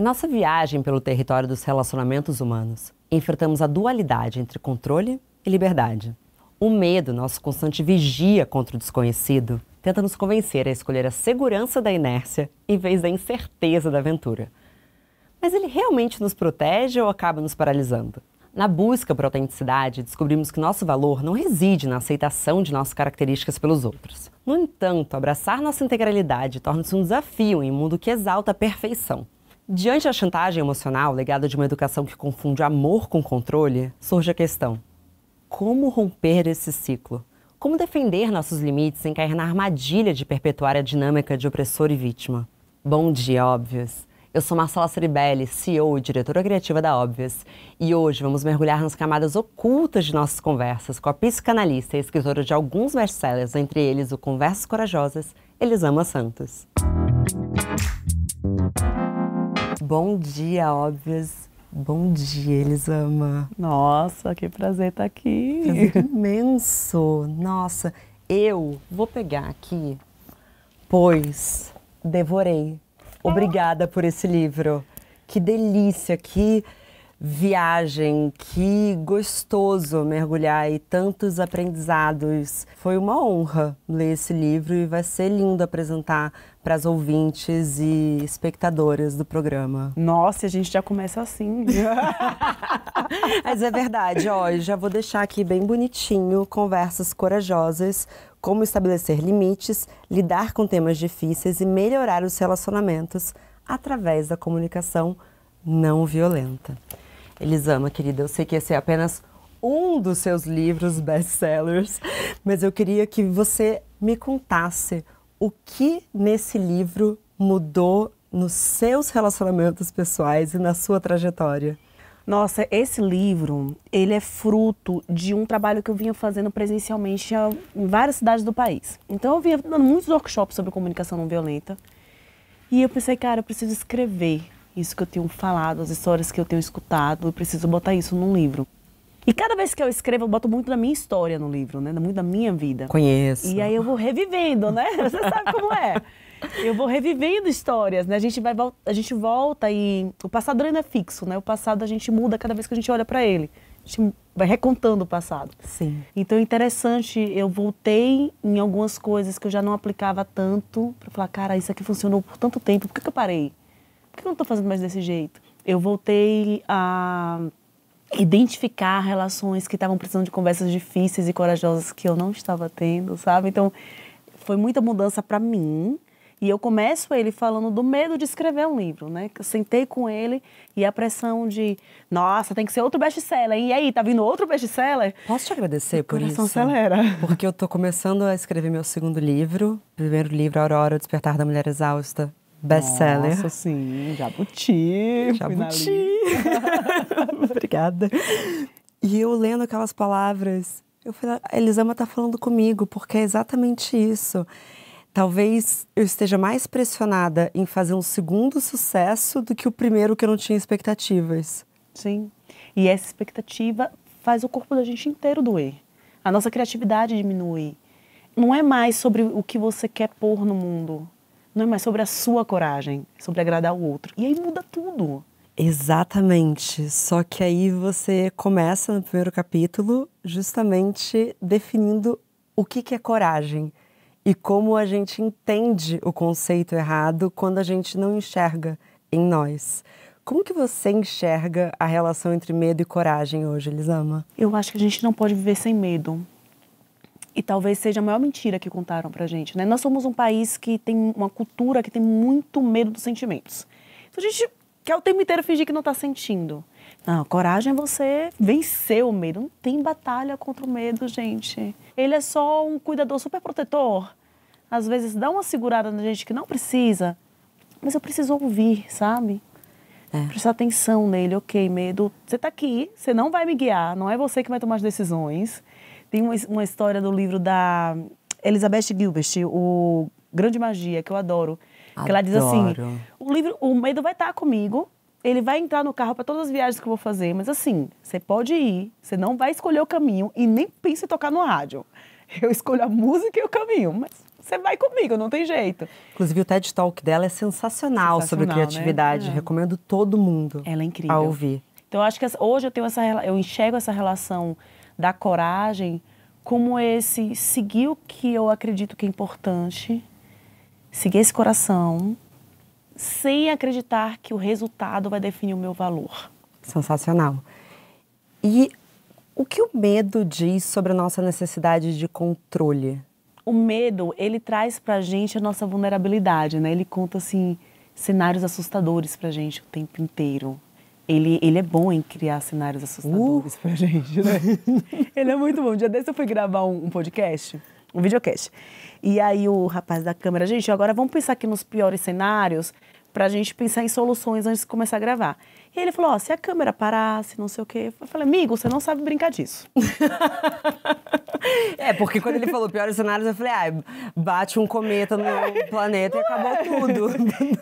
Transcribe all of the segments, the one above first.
Em nossa viagem pelo território dos relacionamentos humanos, enfrentamos a dualidade entre controle e liberdade. O medo, nosso constante vigia contra o desconhecido, tenta nos convencer a escolher a segurança da inércia em vez da incerteza da aventura. Mas ele realmente nos protege ou acaba nos paralisando? Na busca por autenticidade, descobrimos que nosso valor não reside na aceitação de nossas características pelos outros. No entanto, abraçar nossa integralidade torna-se um desafio em um mundo que exalta a perfeição. Diante da chantagem emocional legada de uma educação que confunde amor com controle, surge a questão: como romper esse ciclo? Como defender nossos limites sem cair na armadilha de perpetuar a dinâmica de opressor e vítima? Bom dia, óbvios! Eu sou Marcela Ceribelli, CEO e diretora criativa da Óbvias, e hoje vamos mergulhar nas camadas ocultas de nossas conversas com a psicanalista e escritora de alguns best-sellers, entre eles o Conversas Corajosas, Elisama Santos. Bom dia, óbvias. Bom dia, Elisama. Nossa, que prazer estar tá aqui. Prazer imenso. Nossa, eu vou pegar aqui, pois devorei. Obrigada por esse livro. Que delícia, que viagem, que gostoso mergulhar e tantos aprendizados. Foi uma honra ler esse livro e vai ser lindo apresentar para as ouvintes e espectadoras do programa. Nossa, a gente já começa assim. Mas é verdade, ó, já vou deixar aqui bem bonitinho conversas corajosas, como estabelecer limites, lidar com temas difíceis e melhorar os relacionamentos através da comunicação não violenta. Elisama, querida, eu sei que esse é apenas um dos seus livros best-sellers, mas eu queria que você me contasse o que nesse livro mudou nos seus relacionamentos pessoais e na sua trajetória? Nossa, esse livro, ele é fruto de um trabalho que eu vinha fazendo presencialmente em várias cidades do país. Então eu vinha dando muitos workshops sobre comunicação não violenta. E eu pensei, cara, eu preciso escrever isso que eu tenho falado, as histórias que eu tenho escutado, eu preciso botar isso num livro. E cada vez que eu escrevo, eu boto muito da minha história no livro, né? Muito da minha vida. Conheço. E aí eu vou revivendo, né? Você sabe como é. Eu vou revivendo histórias, né? A gente vai a gente volta e o passado ainda é fixo, né? O passado a gente muda cada vez que a gente olha para ele. A gente vai recontando o passado. Sim. Então é interessante, eu voltei em algumas coisas que eu já não aplicava tanto para falar, cara, isso aqui funcionou por tanto tempo, por que, que eu parei? Por que eu não tô fazendo mais desse jeito? Eu voltei a identificar relações que estavam precisando de conversas difíceis e corajosas que eu não estava tendo, sabe? Então, foi muita mudança para mim. E eu começo ele falando do medo de escrever um livro, né? Eu sentei com ele e a pressão de, nossa, tem que ser outro best-seller. E aí, tá vindo outro best-seller? Posso te agradecer por isso? acelera. Porque eu tô começando a escrever meu segundo livro, primeiro livro, Aurora, o Despertar da Mulher Exausta, best-seller. Nossa, sim, Jabuti. Jabuti. Obrigada. E eu lendo aquelas palavras, eu falei, a ah, Elisama tá falando comigo, porque é exatamente isso. Talvez eu esteja mais pressionada em fazer um segundo sucesso do que o primeiro que eu não tinha expectativas. Sim. E essa expectativa faz o corpo da gente inteiro doer. A nossa criatividade diminui. Não é mais sobre o que você quer pôr no mundo, não é mais sobre a sua coragem, é sobre agradar o outro. E aí muda tudo. Exatamente. Só que aí você começa no primeiro capítulo justamente definindo o que, que é coragem e como a gente entende o conceito errado quando a gente não enxerga em nós. Como que você enxerga a relação entre medo e coragem hoje, Elisama? Eu acho que a gente não pode viver sem medo. E talvez seja a maior mentira que contaram pra gente, né? Nós somos um país que tem uma cultura que tem muito medo dos sentimentos. Então a gente quer o tempo inteiro fingir que não tá sentindo. Não, coragem é você vencer o medo. Não tem batalha contra o medo, gente. Ele é só um cuidador super protetor. Às vezes dá uma segurada na gente que não precisa, mas eu preciso ouvir, sabe? É. Prestar atenção nele, ok, medo. Você tá aqui, você não vai me guiar, não é você que vai tomar as decisões. Tem uma, uma história do livro da Elizabeth Gilbert, o Grande Magia, que eu adoro. adoro. Que ela diz assim: o livro, o medo vai estar comigo, ele vai entrar no carro para todas as viagens que eu vou fazer, mas assim, você pode ir, você não vai escolher o caminho e nem pensa em tocar no rádio. Eu escolho a música e o caminho, mas você vai comigo, não tem jeito. Inclusive, o TED Talk dela é sensacional, sensacional sobre né? criatividade. Né? É. Recomendo todo mundo. Ela é incrível. A ouvir. Então, eu acho que hoje eu tenho essa eu enxergo essa relação da coragem como esse seguir o que eu acredito que é importante, seguir esse coração, sem acreditar que o resultado vai definir o meu valor. Sensacional. E o que o medo diz sobre a nossa necessidade de controle? O medo, ele traz pra gente a nossa vulnerabilidade, né? Ele conta, assim, cenários assustadores pra gente o tempo inteiro ele, ele é bom em criar cenários assustadores uh! pra gente, né? ele é muito bom. Um dia desse eu fui gravar um, um podcast, um videocast. E aí o rapaz da câmera, gente, agora vamos pensar aqui nos piores cenários pra gente pensar em soluções antes de começar a gravar. E ele falou: Ó, oh, se a câmera parar, se não sei o quê. Eu falei: Amigo, você não sabe brincar disso. é, porque quando ele falou piores cenários, eu falei: Ah, bate um cometa no planeta e acabou é. tudo.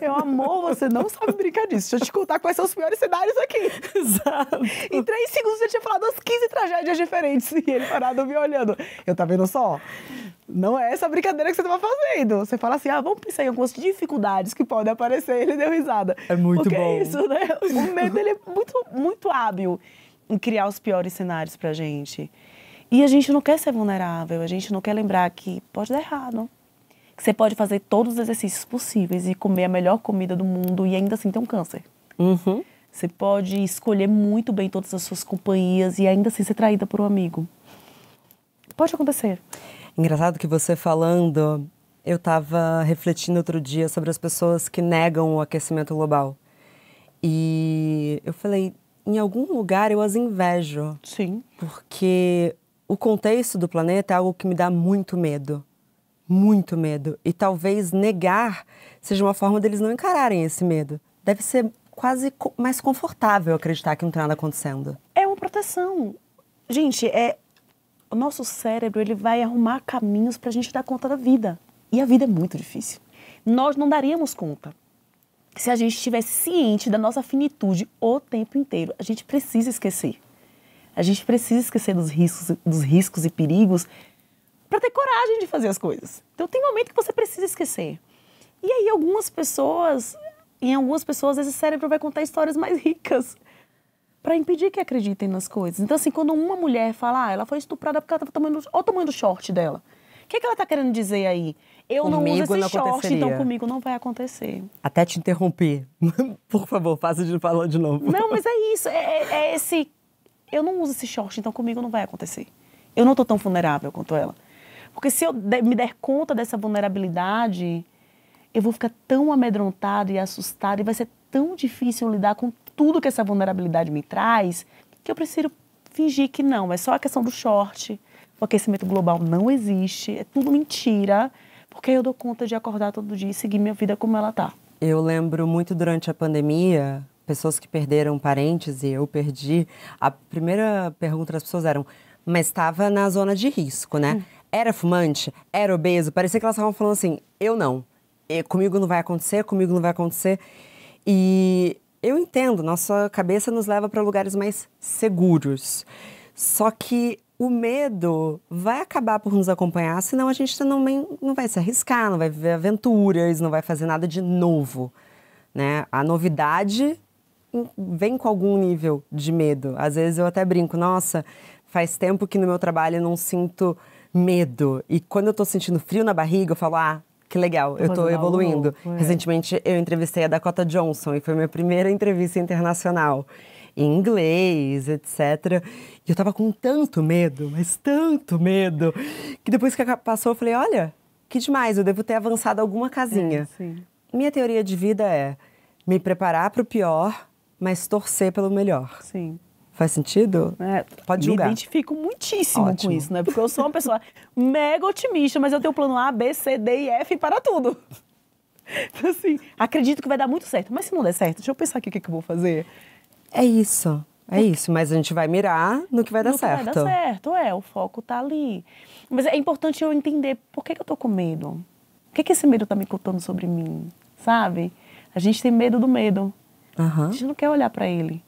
Meu amor, você não sabe brincar disso. Deixa eu te contar quais são os piores cenários aqui. Exato. Em três segundos eu tinha falado as 15 tragédias diferentes e ele parado me olhando. Eu tá vendo só? Não é essa brincadeira que você estava tá fazendo. Você fala assim, ah, vamos pensar em algumas dificuldades que podem aparecer. Ele deu risada. É muito Porque é bom. É isso, né? O medo, ele é muito, muito hábil em criar os piores cenários pra gente. E a gente não quer ser vulnerável, a gente não quer lembrar que pode dar errado. Que você pode fazer todos os exercícios possíveis e comer a melhor comida do mundo e ainda assim ter um câncer. Uhum. Você pode escolher muito bem todas as suas companhias e ainda assim ser traída por um amigo. Pode acontecer. Engraçado que você falando, eu estava refletindo outro dia sobre as pessoas que negam o aquecimento global. E eu falei, em algum lugar eu as invejo. Sim. Porque o contexto do planeta é algo que me dá muito medo. Muito medo. E talvez negar seja uma forma deles não encararem esse medo. Deve ser quase mais confortável acreditar que não tem nada acontecendo. É uma proteção. Gente, é o nosso cérebro ele vai arrumar caminhos para a gente dar conta da vida. E a vida é muito difícil. Nós não daríamos conta se a gente estiver ciente da nossa finitude o tempo inteiro. A gente precisa esquecer. A gente precisa esquecer dos riscos, dos riscos e perigos para ter coragem de fazer as coisas. Então tem momento que você precisa esquecer. E aí algumas pessoas, em algumas pessoas esse cérebro vai contar histórias mais ricas para impedir que acreditem nas coisas. Então assim, quando uma mulher fala, ah, ela foi estuprada porque ela estava tomando, olha o tamanho do short dela. O que, é que ela está querendo dizer aí? Eu comigo não uso esse short, então comigo não vai acontecer. Até te interromper. Por favor, faça de falar de novo. Não, mas é isso. É, é, é, esse. Eu não uso esse short, então comigo não vai acontecer. Eu não tô tão vulnerável quanto ela. Porque se eu me der conta dessa vulnerabilidade, eu vou ficar tão amedrontado e assustado e vai ser tão difícil lidar com tudo que essa vulnerabilidade me traz que eu prefiro fingir que não. É só a questão do short. O aquecimento global não existe, é tudo mentira porque eu dou conta de acordar todo dia e seguir minha vida como ela tá. Eu lembro muito durante a pandemia, pessoas que perderam parentes e eu perdi, a primeira pergunta das pessoas eram: mas estava na zona de risco, né? Hum. Era fumante? Era obeso? Parecia que elas estavam falando assim: eu não. Comigo não vai acontecer, comigo não vai acontecer. E eu entendo, nossa cabeça nos leva para lugares mais seguros. Só que o medo vai acabar por nos acompanhar, senão a gente também não vai se arriscar, não vai viver aventuras, não vai fazer nada de novo. Né? A novidade vem com algum nível de medo. Às vezes eu até brinco, nossa, faz tempo que no meu trabalho eu não sinto medo. E quando eu estou sentindo frio na barriga, eu falo, ah, que legal, eu estou evoluindo. É. Recentemente eu entrevistei a Dakota Johnson e foi minha primeira entrevista internacional em inglês, etc. E eu tava com tanto medo, mas tanto medo, que depois que passou eu falei, olha, que demais, eu devo ter avançado alguma casinha. É, Minha teoria de vida é me preparar para o pior, mas torcer pelo melhor. Sim. Faz sentido? É, Pode julgar. Me identifico muitíssimo Ótimo. com isso, né? Porque eu sou uma pessoa mega otimista, mas eu tenho plano A, B, C, D e F para tudo. Então, assim, acredito que vai dar muito certo. Mas se não der certo, deixa eu pensar aqui o que, é que eu vou fazer. É isso. É isso, mas a gente vai mirar no que vai dar no certo. vai dar certo, é, o foco tá ali. Mas é importante eu entender por que, que eu tô com medo. O que, que esse medo tá me contando sobre mim, sabe? A gente tem medo do medo. Uhum. A gente não quer olhar para ele.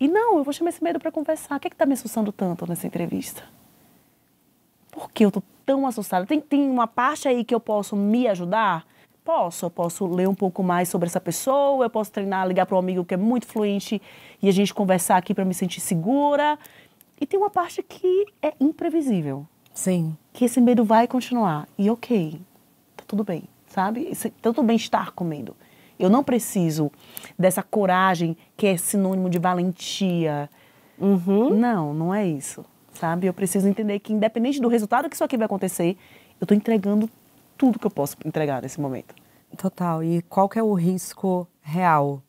E não, eu vou chamar esse medo para conversar. O que está que tá me assustando tanto nessa entrevista? Por que eu tô tão assustada? Tem, tem uma parte aí que eu posso me ajudar? Posso, eu posso ler um pouco mais sobre essa pessoa, eu posso treinar, ligar para um amigo que é muito fluente e a gente conversar aqui para me sentir segura. E tem uma parte que é imprevisível. Sim. Que esse medo vai continuar. E ok, tá tudo bem, sabe? Tá tudo bem estar com medo. Eu não preciso dessa coragem que é sinônimo de valentia. Uhum. Não, não é isso, sabe? Eu preciso entender que independente do resultado que isso aqui vai acontecer, eu tô entregando tudo que eu posso entregar nesse momento. Total. E qual que é o risco real?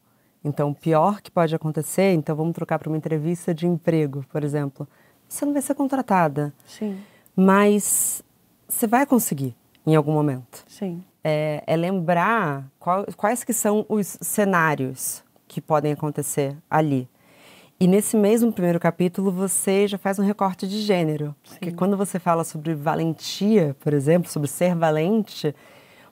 Então, o pior que pode acontecer, então vamos trocar para uma entrevista de emprego, por exemplo. Você não vai ser contratada. Sim. Mas você vai conseguir em algum momento. Sim. É, é lembrar qual, quais que são os cenários que podem acontecer ali. E nesse mesmo primeiro capítulo, você já faz um recorte de gênero. Sim. Porque quando você fala sobre valentia, por exemplo, sobre ser valente,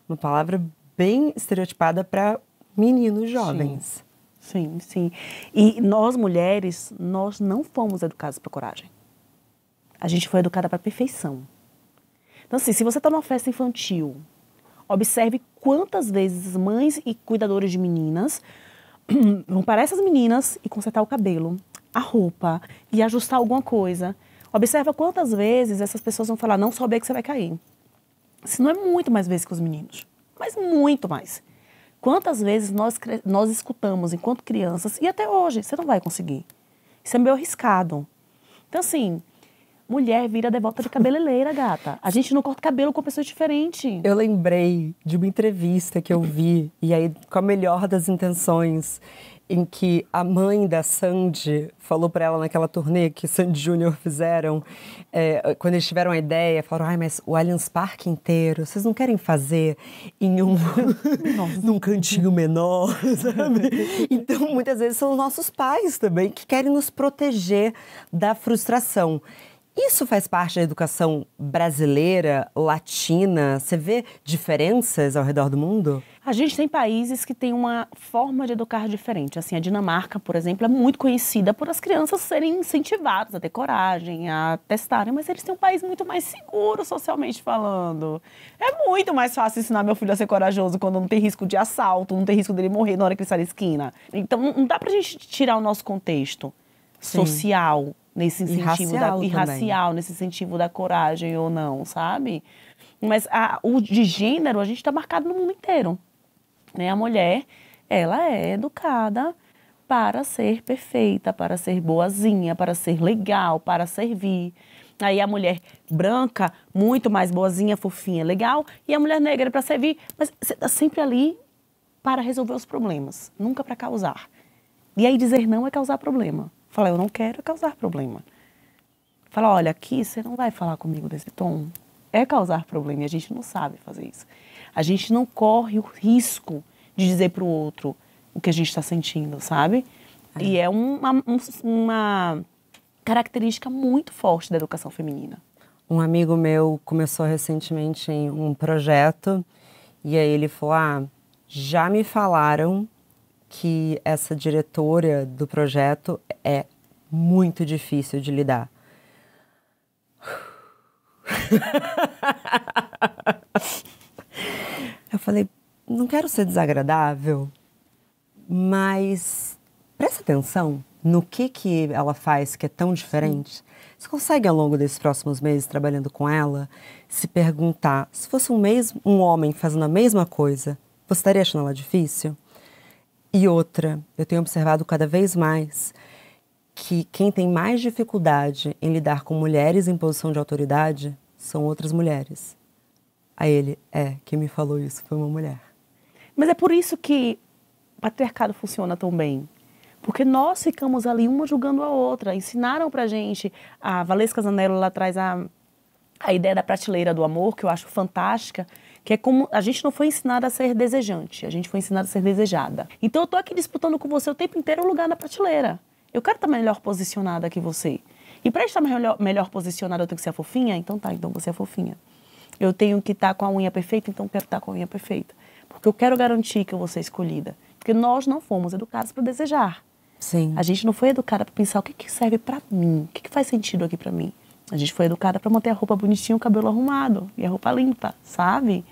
uma palavra bem estereotipada para meninos jovens. Sim. sim, sim. E nós mulheres, nós não fomos educadas para coragem. A gente foi educada para perfeição. Então, assim, se você está numa festa infantil, observe quantas vezes mães e cuidadores de meninas parar essas meninas e consertar o cabelo, a roupa e ajustar alguma coisa. Observa quantas vezes essas pessoas vão falar, não souber que você vai cair. Se não é muito mais vezes que os meninos, mas muito mais. Quantas vezes nós, nós escutamos enquanto crianças, e até hoje, você não vai conseguir. Isso é meio arriscado. Então, assim, Mulher vira devota de cabeleireira, gata. A gente não corta cabelo com pessoas diferentes. Eu lembrei de uma entrevista que eu vi, e aí com a melhor das intenções, em que a mãe da Sandy falou para ela naquela turnê que Sandy Júnior fizeram, é, quando eles tiveram a ideia, falaram: ai, mas o Allianz Parque inteiro, vocês não querem fazer em um num cantinho menor, sabe? Então, muitas vezes são os nossos pais também que querem nos proteger da frustração. Isso faz parte da educação brasileira, latina? Você vê diferenças ao redor do mundo? A gente tem países que têm uma forma de educar diferente. Assim, a Dinamarca, por exemplo, é muito conhecida por as crianças serem incentivadas a ter coragem, a testarem, mas eles têm um país muito mais seguro socialmente falando. É muito mais fácil ensinar meu filho a ser corajoso quando não tem risco de assalto, não tem risco dele morrer na hora que ele sai da esquina. Então, não dá pra gente tirar o nosso contexto Sim. social, nesse incentivo e racial, da, e racial nesse incentivo da coragem ou não, sabe? Mas a, o de gênero, a gente está marcado no mundo inteiro. Né? A mulher, ela é educada para ser perfeita, para ser boazinha, para ser legal, para servir. Aí a mulher branca, muito mais boazinha, fofinha, legal, e a mulher negra para servir, mas você está sempre ali para resolver os problemas, nunca para causar. E aí dizer não é causar problema. Falar, eu não quero causar problema. fala olha, aqui você não vai falar comigo desse tom. É causar problema e a gente não sabe fazer isso. A gente não corre o risco de dizer para o outro o que a gente está sentindo, sabe? É. E é uma, uma característica muito forte da educação feminina. Um amigo meu começou recentemente em um projeto e aí ele falou: ah, já me falaram que essa diretora do projeto é muito difícil de lidar. Eu falei, não quero ser desagradável, mas presta atenção no que, que ela faz que é tão diferente. Você consegue, ao longo desses próximos meses, trabalhando com ela, se perguntar: se fosse um, mês, um homem fazendo a mesma coisa, você estaria achando ela difícil? E outra, eu tenho observado cada vez mais que quem tem mais dificuldade em lidar com mulheres em posição de autoridade são outras mulheres. A ele, é, quem me falou isso foi uma mulher. Mas é por isso que o patriarcado funciona tão bem. Porque nós ficamos ali uma julgando a outra. Ensinaram pra gente, a Valesca Zanello lá atrás, a, a ideia da prateleira do amor, que eu acho fantástica que é como a gente não foi ensinada a ser desejante, a gente foi ensinada a ser desejada. Então eu tô aqui disputando com você o tempo inteiro o lugar na prateleira. Eu quero estar melhor posicionada que você. E para estar melhor, melhor posicionada eu tenho que ser fofinha? Então tá, então você é fofinha. Eu tenho que estar tá com a unha perfeita, então quero estar tá com a unha perfeita. Porque eu quero garantir que eu vou ser escolhida. Porque nós não fomos educados para desejar. Sim. A gente não foi educada para pensar o que, que serve para mim, o que, que faz sentido aqui para mim. A gente foi educada para manter a roupa bonitinha, o cabelo arrumado e a roupa limpa, sabe?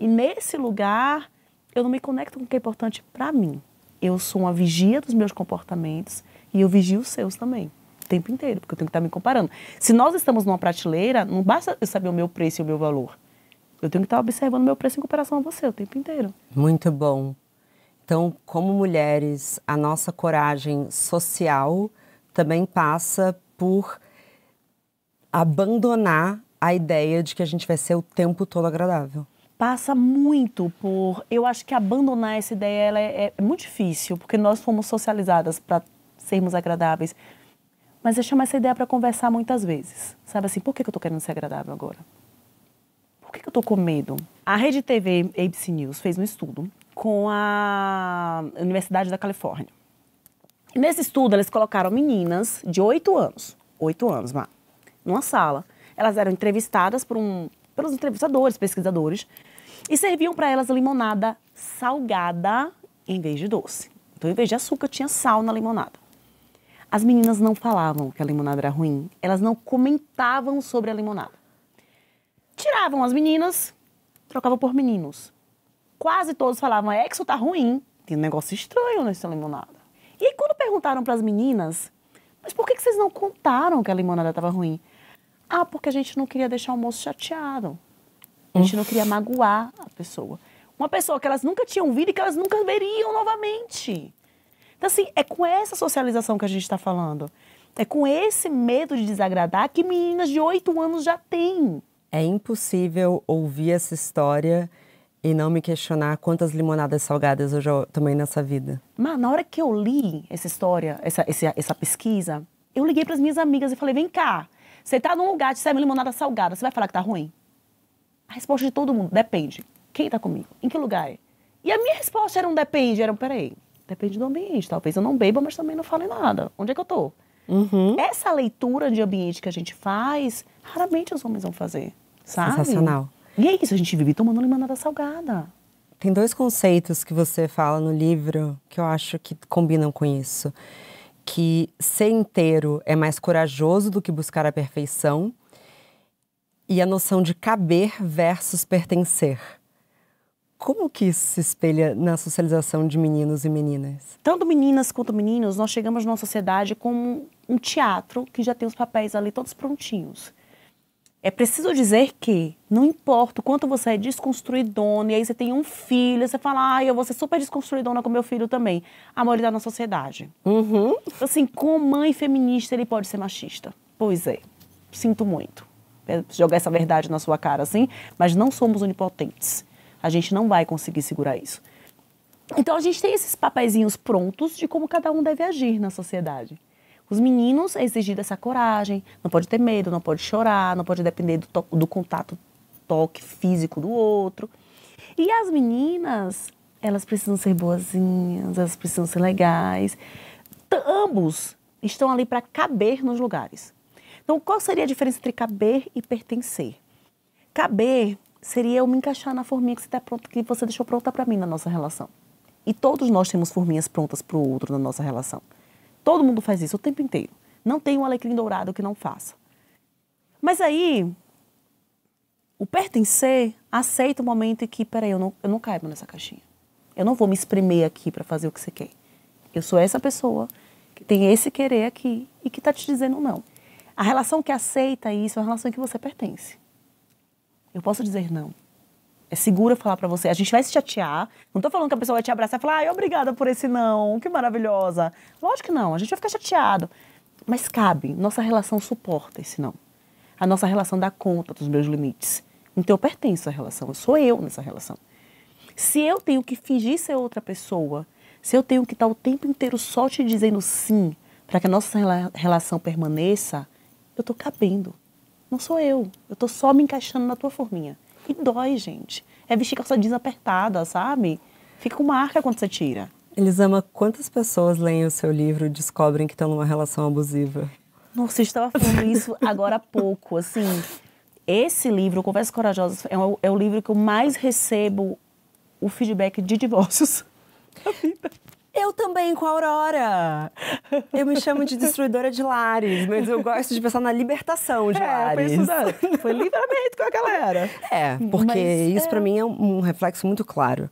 E nesse lugar, eu não me conecto com o que é importante para mim. Eu sou uma vigia dos meus comportamentos e eu vigio os seus também, o tempo inteiro, porque eu tenho que estar tá me comparando. Se nós estamos numa prateleira, não basta eu saber o meu preço e o meu valor. Eu tenho que estar tá observando o meu preço em comparação a você o tempo inteiro. Muito bom. Então, como mulheres, a nossa coragem social também passa por abandonar a ideia de que a gente vai ser o tempo todo agradável passa muito por. Eu acho que abandonar essa ideia ela é, é muito difícil, porque nós fomos socializadas para sermos agradáveis. Mas eu chamo essa ideia para conversar muitas vezes. Sabe assim, por que, que eu estou querendo ser agradável agora? Por que, que eu estou com medo? A rede TV ABC News fez um estudo com a Universidade da Califórnia. nesse estudo, eles colocaram meninas de 8 anos, 8 anos, numa sala. Elas eram entrevistadas por um, pelos entrevistadores, pesquisadores, e serviam para elas limonada salgada em vez de doce. Então, em vez de açúcar, tinha sal na limonada. As meninas não falavam que a limonada era ruim, elas não comentavam sobre a limonada. Tiravam as meninas, trocavam por meninos. Quase todos falavam: é que isso tá ruim, tem um negócio estranho nessa limonada. E aí, quando perguntaram para as meninas, mas por que, que vocês não contaram que a limonada estava ruim? Ah, porque a gente não queria deixar o moço chateado. A gente não queria magoar a pessoa. Uma pessoa que elas nunca tinham visto e que elas nunca veriam novamente. Então, assim, é com essa socialização que a gente está falando. É com esse medo de desagradar que meninas de oito anos já têm. É impossível ouvir essa história e não me questionar quantas limonadas salgadas eu já tomei nessa vida. Mas na hora que eu li essa história, essa, essa, essa pesquisa, eu liguei para as minhas amigas e falei: vem cá, você tá num lugar de serve limonada salgada, você vai falar que tá ruim? A resposta de todo mundo, depende. Quem está comigo? Em que lugar? É? E a minha resposta era um depende, era um peraí, depende do ambiente. Talvez eu não beba, mas também não fale nada. Onde é que eu tô? Uhum. Essa leitura de ambiente que a gente faz, raramente os homens vão fazer, sabe? Sensacional. E é isso, a gente vive tomando limonada salgada. Tem dois conceitos que você fala no livro que eu acho que combinam com isso. Que ser inteiro é mais corajoso do que buscar a perfeição e a noção de caber versus pertencer. Como que isso se espelha na socialização de meninos e meninas? Tanto meninas quanto meninos, nós chegamos numa sociedade como um teatro que já tem os papéis ali todos prontinhos. É preciso dizer que não importa o quanto você é desconstruidona, e aí você tem um filho, você fala, ah, eu vou ser super desconstruidona com meu filho também. A maioria da nossa sociedade. Uhum. Assim, com mãe feminista, ele pode ser machista. Pois é, sinto muito. Né, jogar essa verdade na sua cara assim, mas não somos onipotentes. A gente não vai conseguir segurar isso. Então a gente tem esses papeizinhos prontos de como cada um deve agir na sociedade. Os meninos é exigida essa coragem, não pode ter medo, não pode chorar, não pode depender do, to do contato, toque físico do outro. E as meninas, elas precisam ser boazinhas, elas precisam ser legais. Ambos estão ali para caber nos lugares. Então, qual seria a diferença entre caber e pertencer? Caber seria eu me encaixar na forminha que você, tá pronto, que você deixou pronta para mim na nossa relação. E todos nós temos forminhas prontas para o outro na nossa relação. Todo mundo faz isso o tempo inteiro. Não tem um alecrim dourado que não faça. Mas aí, o pertencer aceita o momento em que, peraí, eu não, eu não caibo nessa caixinha. Eu não vou me espremer aqui para fazer o que você quer. Eu sou essa pessoa que tem esse querer aqui e que está te dizendo não. A relação que aceita isso é uma relação que você pertence. Eu posso dizer não. É seguro falar para você. A gente vai se chatear. Não tô falando que a pessoa vai te abraçar e falar, ai, obrigada por esse não, que maravilhosa. Lógico que não, a gente vai ficar chateado. Mas cabe, nossa relação suporta esse não. A nossa relação dá conta dos meus limites. Então eu pertenço à relação, eu sou eu nessa relação. Se eu tenho que fingir ser outra pessoa, se eu tenho que estar o tempo inteiro só te dizendo sim para que a nossa relação permaneça, eu tô cabendo. Não sou eu. Eu tô só me encaixando na tua forminha. E dói, gente. É vestir calça desapertada, sabe? Fica com marca quando você tira. Elisama, quantas pessoas leem o seu livro e descobrem que estão numa relação abusiva? Nossa, eu estava falando isso agora há pouco, assim. Esse livro, Conversas Corajosas, é o, é o livro que eu mais recebo o feedback de divórcios. vida. Eu também, com a Aurora. Eu me chamo de destruidora de lares, mas eu gosto de pensar na libertação de é, lares. Foi livramento com a galera. É, porque mas, isso é... para mim é um reflexo muito claro.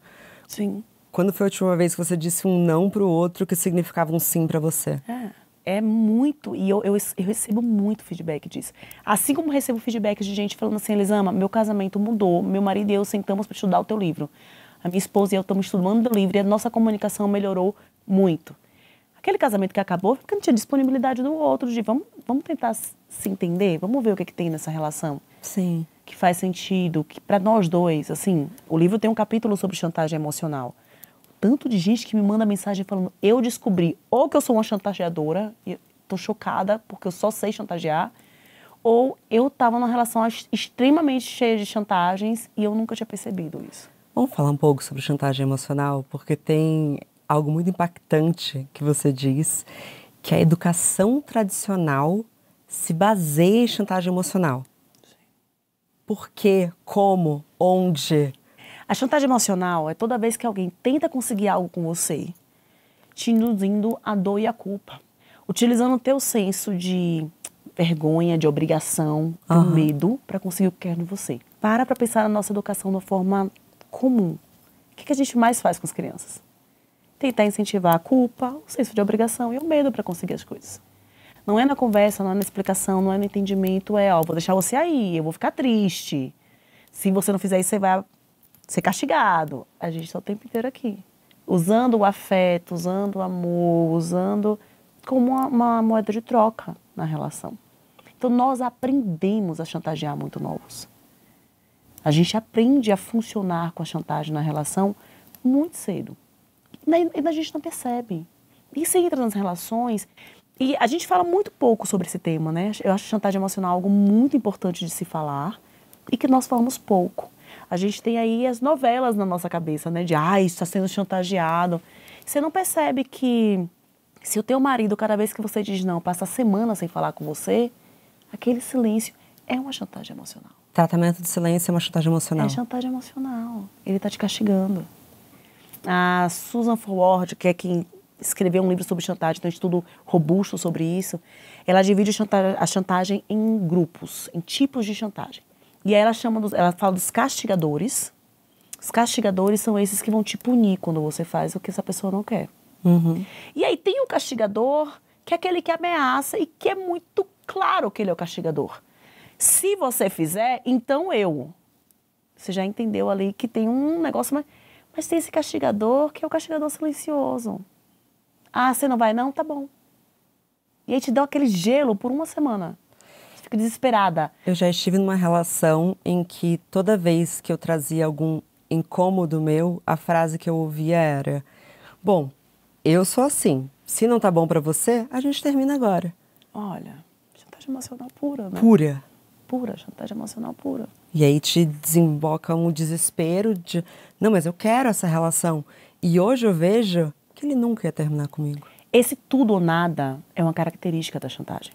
Sim. Quando foi a última vez que você disse um não pro outro que significava um sim para você? É. é. muito, e eu, eu, eu, recebo muito feedback disso. Assim como recebo feedback de gente falando assim, Elisama, meu casamento mudou, meu marido e eu sentamos para estudar o teu livro a minha esposa e eu estamos estudando livro e a nossa comunicação melhorou muito. Aquele casamento que acabou porque não tinha disponibilidade do outro, de vamos, vamos tentar se entender, vamos ver o que, é que tem nessa relação. Sim. Que faz sentido, que para nós dois, assim, o livro tem um capítulo sobre chantagem emocional. Tanto de gente que me manda mensagem falando, eu descobri ou que eu sou uma chantageadora, e tô chocada porque eu só sei chantagear, ou eu estava numa relação extremamente cheia de chantagens e eu nunca tinha percebido isso. Vamos falar um pouco sobre chantagem emocional, porque tem algo muito impactante que você diz, que a educação tradicional se baseia em chantagem emocional. Por quê? Como? Onde? A chantagem emocional é toda vez que alguém tenta conseguir algo com você, te induzindo a dor e a culpa, utilizando o teu senso de vergonha, de obrigação, uhum. medo para conseguir o que quer de você. Para para pensar na nossa educação de uma forma comum. O que, a gente mais faz com as crianças? Tentar incentivar a culpa, o senso de obrigação e o medo para conseguir as coisas. Não é na conversa, não é na explicação, não é no entendimento, é, ó, vou deixar você aí, eu vou ficar triste. Se você não fizer isso, você vai ser castigado. A gente está o tempo inteiro aqui. Usando o afeto, usando o amor, usando como uma, uma moeda de troca na relação. Então nós aprendemos a chantagear muito novos. A gente aprende a funcionar com a chantagem na relação muito cedo. E a gente não percebe. E você entra nas relações. E a gente fala muito pouco sobre esse tema, né? Eu acho chantagem emocional algo muito importante de se falar e que nós falamos pouco. A gente tem aí as novelas na nossa cabeça, né? De, ah, isso está sendo chantageado. Você não percebe que se o teu marido, cada vez que você diz não, passa semanas sem falar com você, aquele silêncio é uma chantagem emocional. Tratamento de silêncio é uma chantagem emocional. É chantagem emocional. Ele está te castigando. A Susan Forward, que é quem escreveu um livro sobre chantagem, tem um estudo robusto sobre isso, ela divide a chantagem em grupos, em tipos de chantagem. E aí ela chama dos, ela fala dos castigadores. Os castigadores são esses que vão te punir quando você faz o que essa pessoa não quer. Uhum. E aí tem o castigador, que é aquele que ameaça e que é muito claro que ele é o castigador. Se você fizer, então eu. Você já entendeu ali que tem um negócio, mas, mas tem esse castigador que é o castigador silencioso. Ah, você não vai não? Tá bom. E aí te dá aquele gelo por uma semana. Você fica desesperada. Eu já estive numa relação em que toda vez que eu trazia algum incômodo meu, a frase que eu ouvia era: Bom, eu sou assim. Se não tá bom para você, a gente termina agora. Olha, chantagem tá emocional pura, né? Pura pura, chantagem emocional pura. E aí te desemboca um desespero de, não, mas eu quero essa relação. E hoje eu vejo que ele nunca ia terminar comigo. Esse tudo ou nada é uma característica da chantagem.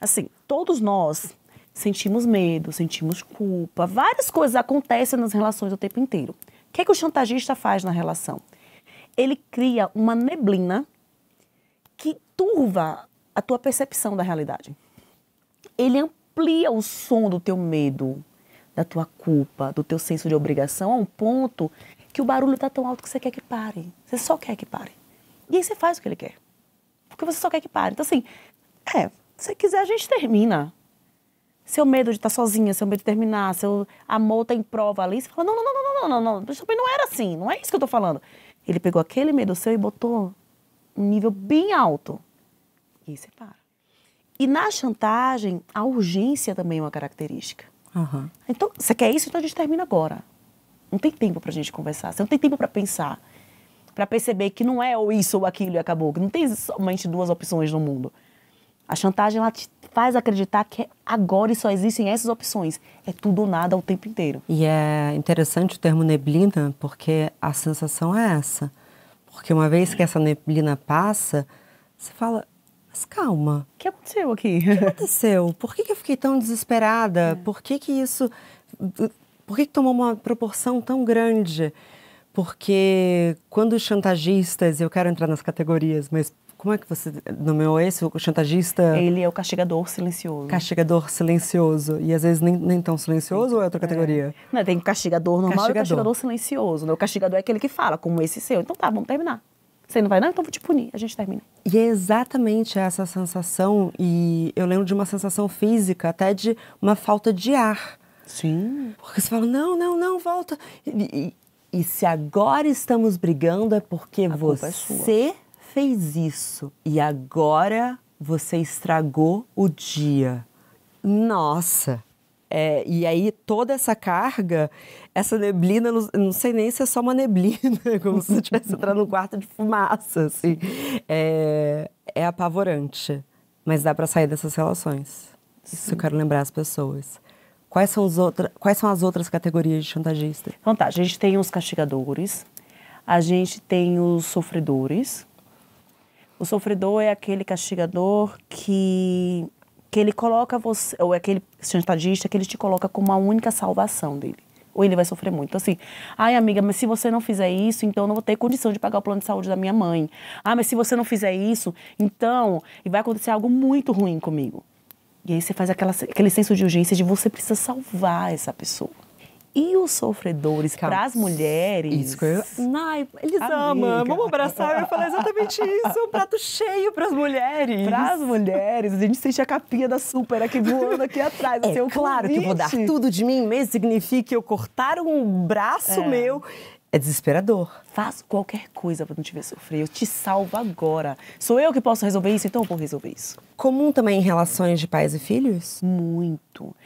Assim, todos nós sentimos medo, sentimos culpa, várias coisas acontecem nas relações o tempo inteiro. O que, é que o chantagista faz na relação? Ele cria uma neblina que turva a tua percepção da realidade. Ele amplia o som do teu medo, da tua culpa, do teu senso de obrigação a um ponto que o barulho está tão alto que você quer que pare. Você só quer que pare. E aí você faz o que ele quer. Porque você só quer que pare. Então, assim, é, se quiser, a gente termina. Seu medo de estar tá sozinha, seu medo de terminar, seu amor tá em prova ali, você fala: não, não, não, não, não, não, não, não, não era assim, não é isso que eu não falando. Ele pegou aquele medo seu e botou um nível bem alto. E aí você para. E na chantagem, a urgência também é uma característica. Uhum. Então, você quer isso? Então a gente termina agora. Não tem tempo para a gente conversar, você não tem tempo para pensar, para perceber que não é ou isso ou aquilo e acabou, que não tem somente duas opções no mundo. A chantagem ela te faz acreditar que agora só existem essas opções. É tudo ou nada o tempo inteiro. E é interessante o termo neblina, porque a sensação é essa. Porque uma vez que essa neblina passa, você fala, mas calma. O que aconteceu aqui? O que aconteceu? Por que, que eu fiquei tão desesperada? É. Por que, que isso. Por que, que tomou uma proporção tão grande? Porque quando os chantagistas, eu quero entrar nas categorias, mas como é que você nomeou esse, o chantagista? Ele é o castigador silencioso. Castigador silencioso. E às vezes nem, nem tão silencioso ou é outra categoria? É. Não, tem castigador normal castigador. e castigador silencioso. Né? O castigador é aquele que fala, como esse seu. Então tá, vamos terminar. Você não vai não? Então vou te punir. A gente termina. E é exatamente essa sensação, e eu lembro de uma sensação física, até de uma falta de ar. Sim. Porque você fala, não, não, não, volta. E, e, e se agora estamos brigando é porque a é você é fez isso. E agora você estragou o dia. Nossa! É, e aí toda essa carga, essa neblina, não, sei nem se é só uma neblina, como se você estivesse entrando num quarto de fumaça, assim. É, é apavorante, mas dá para sair dessas relações. Sim. Isso eu quero lembrar as pessoas. Quais são, os outra, quais são as outras categorias de chantagista? Então tá, a gente tem os castigadores, a gente tem os sofredores. O sofredor é aquele castigador que que ele coloca você, ou é aquele estadista que ele te coloca como a única salvação dele. Ou ele vai sofrer muito. Então, assim, ai amiga, mas se você não fizer isso, então eu não vou ter condição de pagar o plano de saúde da minha mãe. Ah, mas se você não fizer isso, então vai acontecer algo muito ruim comigo. E aí você faz aquela, aquele senso de urgência de você precisa salvar essa pessoa. E os sofredores para as mulheres. Isso que eu... Ai, eles Amiga. amam. Vamos abraçar. Eu falei exatamente isso. Um prato cheio para as mulheres. Para as mulheres. A gente sente a capinha da super aqui voando aqui atrás. É, assim, claro convite. que vou dar tudo de mim mesmo. Significa eu cortar um braço é. meu. É desesperador. Faz qualquer coisa para não te ver sofrer. Eu te salvo agora. Sou eu que posso resolver isso, então eu vou resolver isso. Comum também em relações de pais e filhos? Muito. Muito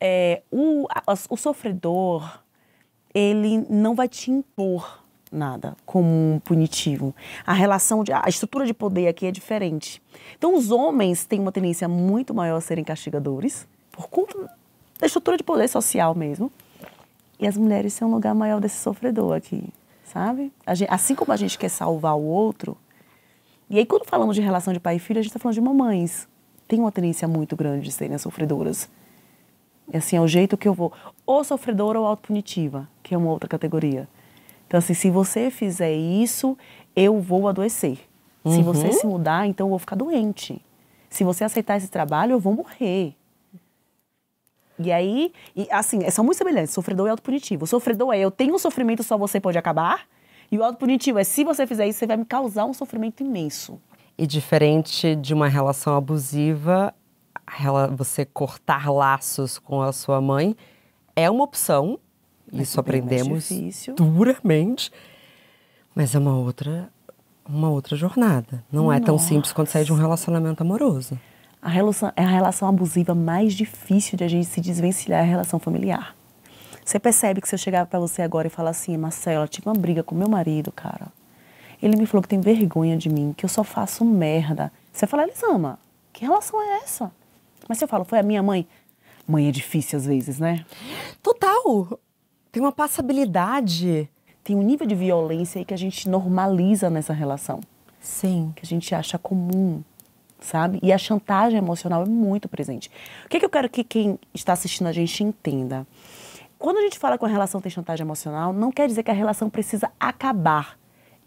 é, o, o sofredor, ele não vai te impor nada como um punitivo. A relação, de, a estrutura de poder aqui é diferente. Então, os homens têm uma tendência muito maior a serem castigadores, por conta da estrutura de poder social mesmo. E as mulheres têm um lugar maior desse sofredor aqui, sabe? Gente, assim como a gente quer salvar o outro. E aí, quando falamos de relação de pai e filho, a gente está falando de mamães. Tem uma tendência muito grande de serem sofredoras. É assim, é o jeito que eu vou. Ou sofredora ou autopunitiva, que é uma outra categoria. Então, assim, se você fizer isso, eu vou adoecer. Uhum. Se você se mudar, então eu vou ficar doente. Se você aceitar esse trabalho, eu vou morrer. E aí, e, assim, é, são muito semelhantes, sofredor e autopunitivo. O sofredor é eu tenho um sofrimento, só você pode acabar. E o autopunitivo é se você fizer isso, você vai me causar um sofrimento imenso. E diferente de uma relação abusiva, ela, você cortar laços com a sua mãe é uma opção, isso aprendemos duramente, mas é uma outra uma outra jornada. Não Nossa. é tão simples quanto sair de um relacionamento amoroso. A relação, é a relação abusiva mais difícil de a gente se desvencilhar é a relação familiar. Você percebe que se eu chegar para você agora e falar assim, Marcela, tive uma briga com meu marido, cara. Ele me falou que tem vergonha de mim, que eu só faço merda. Você fala, eles Que relação é essa? Mas se eu falo, foi a minha mãe. Mãe é difícil às vezes, né? Total! Tem uma passabilidade. Tem um nível de violência aí que a gente normaliza nessa relação. Sim. Que a gente acha comum, sabe? E a chantagem emocional é muito presente. O que, é que eu quero que quem está assistindo a gente entenda? Quando a gente fala que a relação tem chantagem emocional, não quer dizer que a relação precisa acabar.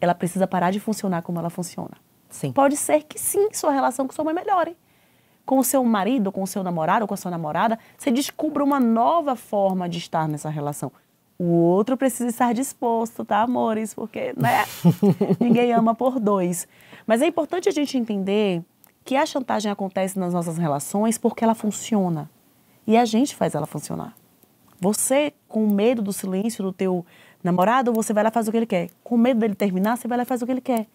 Ela precisa parar de funcionar como ela funciona. Sim. Pode ser que sim, sua relação com sua mãe melhore com o seu marido, com o seu namorado, com a sua namorada, você descubra uma nova forma de estar nessa relação. O outro precisa estar disposto, tá, amores? Porque, né? Ninguém ama por dois. Mas é importante a gente entender que a chantagem acontece nas nossas relações porque ela funciona. E a gente faz ela funcionar. Você, com medo do silêncio do teu namorado, você vai lá e faz o que ele quer. Com medo dele terminar, você vai lá e faz o que ele quer.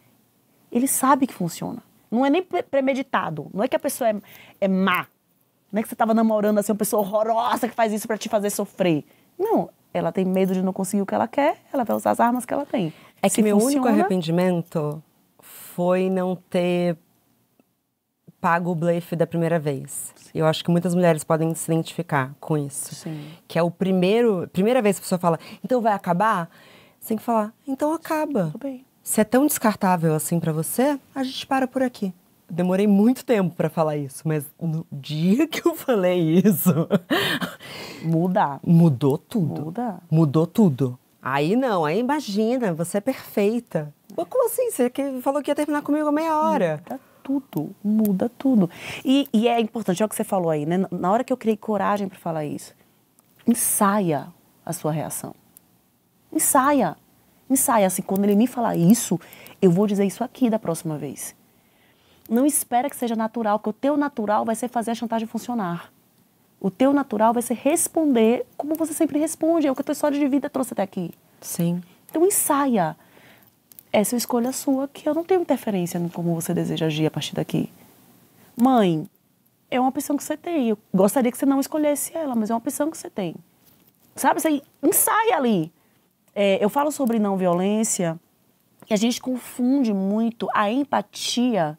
Ele sabe que funciona. Não é nem premeditado. Não é que a pessoa é, é má. Não é que você estava namorando assim, uma pessoa horrorosa que faz isso para te fazer sofrer. Não, ela tem medo de não conseguir o que ela quer, ela vai usar as armas que ela tem. É Se que meu funciona... único arrependimento foi não ter pago o blefe da primeira vez. Sim. Eu acho que muitas mulheres podem se identificar com isso. Sim. Que é o primeiro, primeira vez que a pessoa fala, então vai acabar? Você tem que falar, então acaba. Tudo bem. Se é tão descartável assim para você, a gente para por aqui. Demorei muito tempo para falar isso, mas no dia que eu falei isso, muda. Mudou tudo. Muda. Mudou tudo. Aí não, aí imagina, você é perfeita. Mas como assim? Você falou que ia terminar comigo meia hora. Muda tudo, muda tudo. E, e é importante, é o que você falou aí, né? Na hora que eu criei coragem para falar isso, ensaia a sua reação. Ensaia. Ensaia assim, quando ele me falar isso, eu vou dizer isso aqui da próxima vez. Não espera que seja natural, porque o teu natural vai ser fazer a chantagem funcionar. O teu natural vai ser responder como você sempre responde, é o que a tua história de vida trouxe até aqui. Sim. Então ensaia. Essa é a escolha sua que eu não tenho interferência no como você deseja agir a partir daqui. Mãe, é uma opção que você tem. Eu gostaria que você não escolhesse ela, mas é uma opção que você tem. Sabe, você ensaia ali. É, eu falo sobre não violência e a gente confunde muito a empatia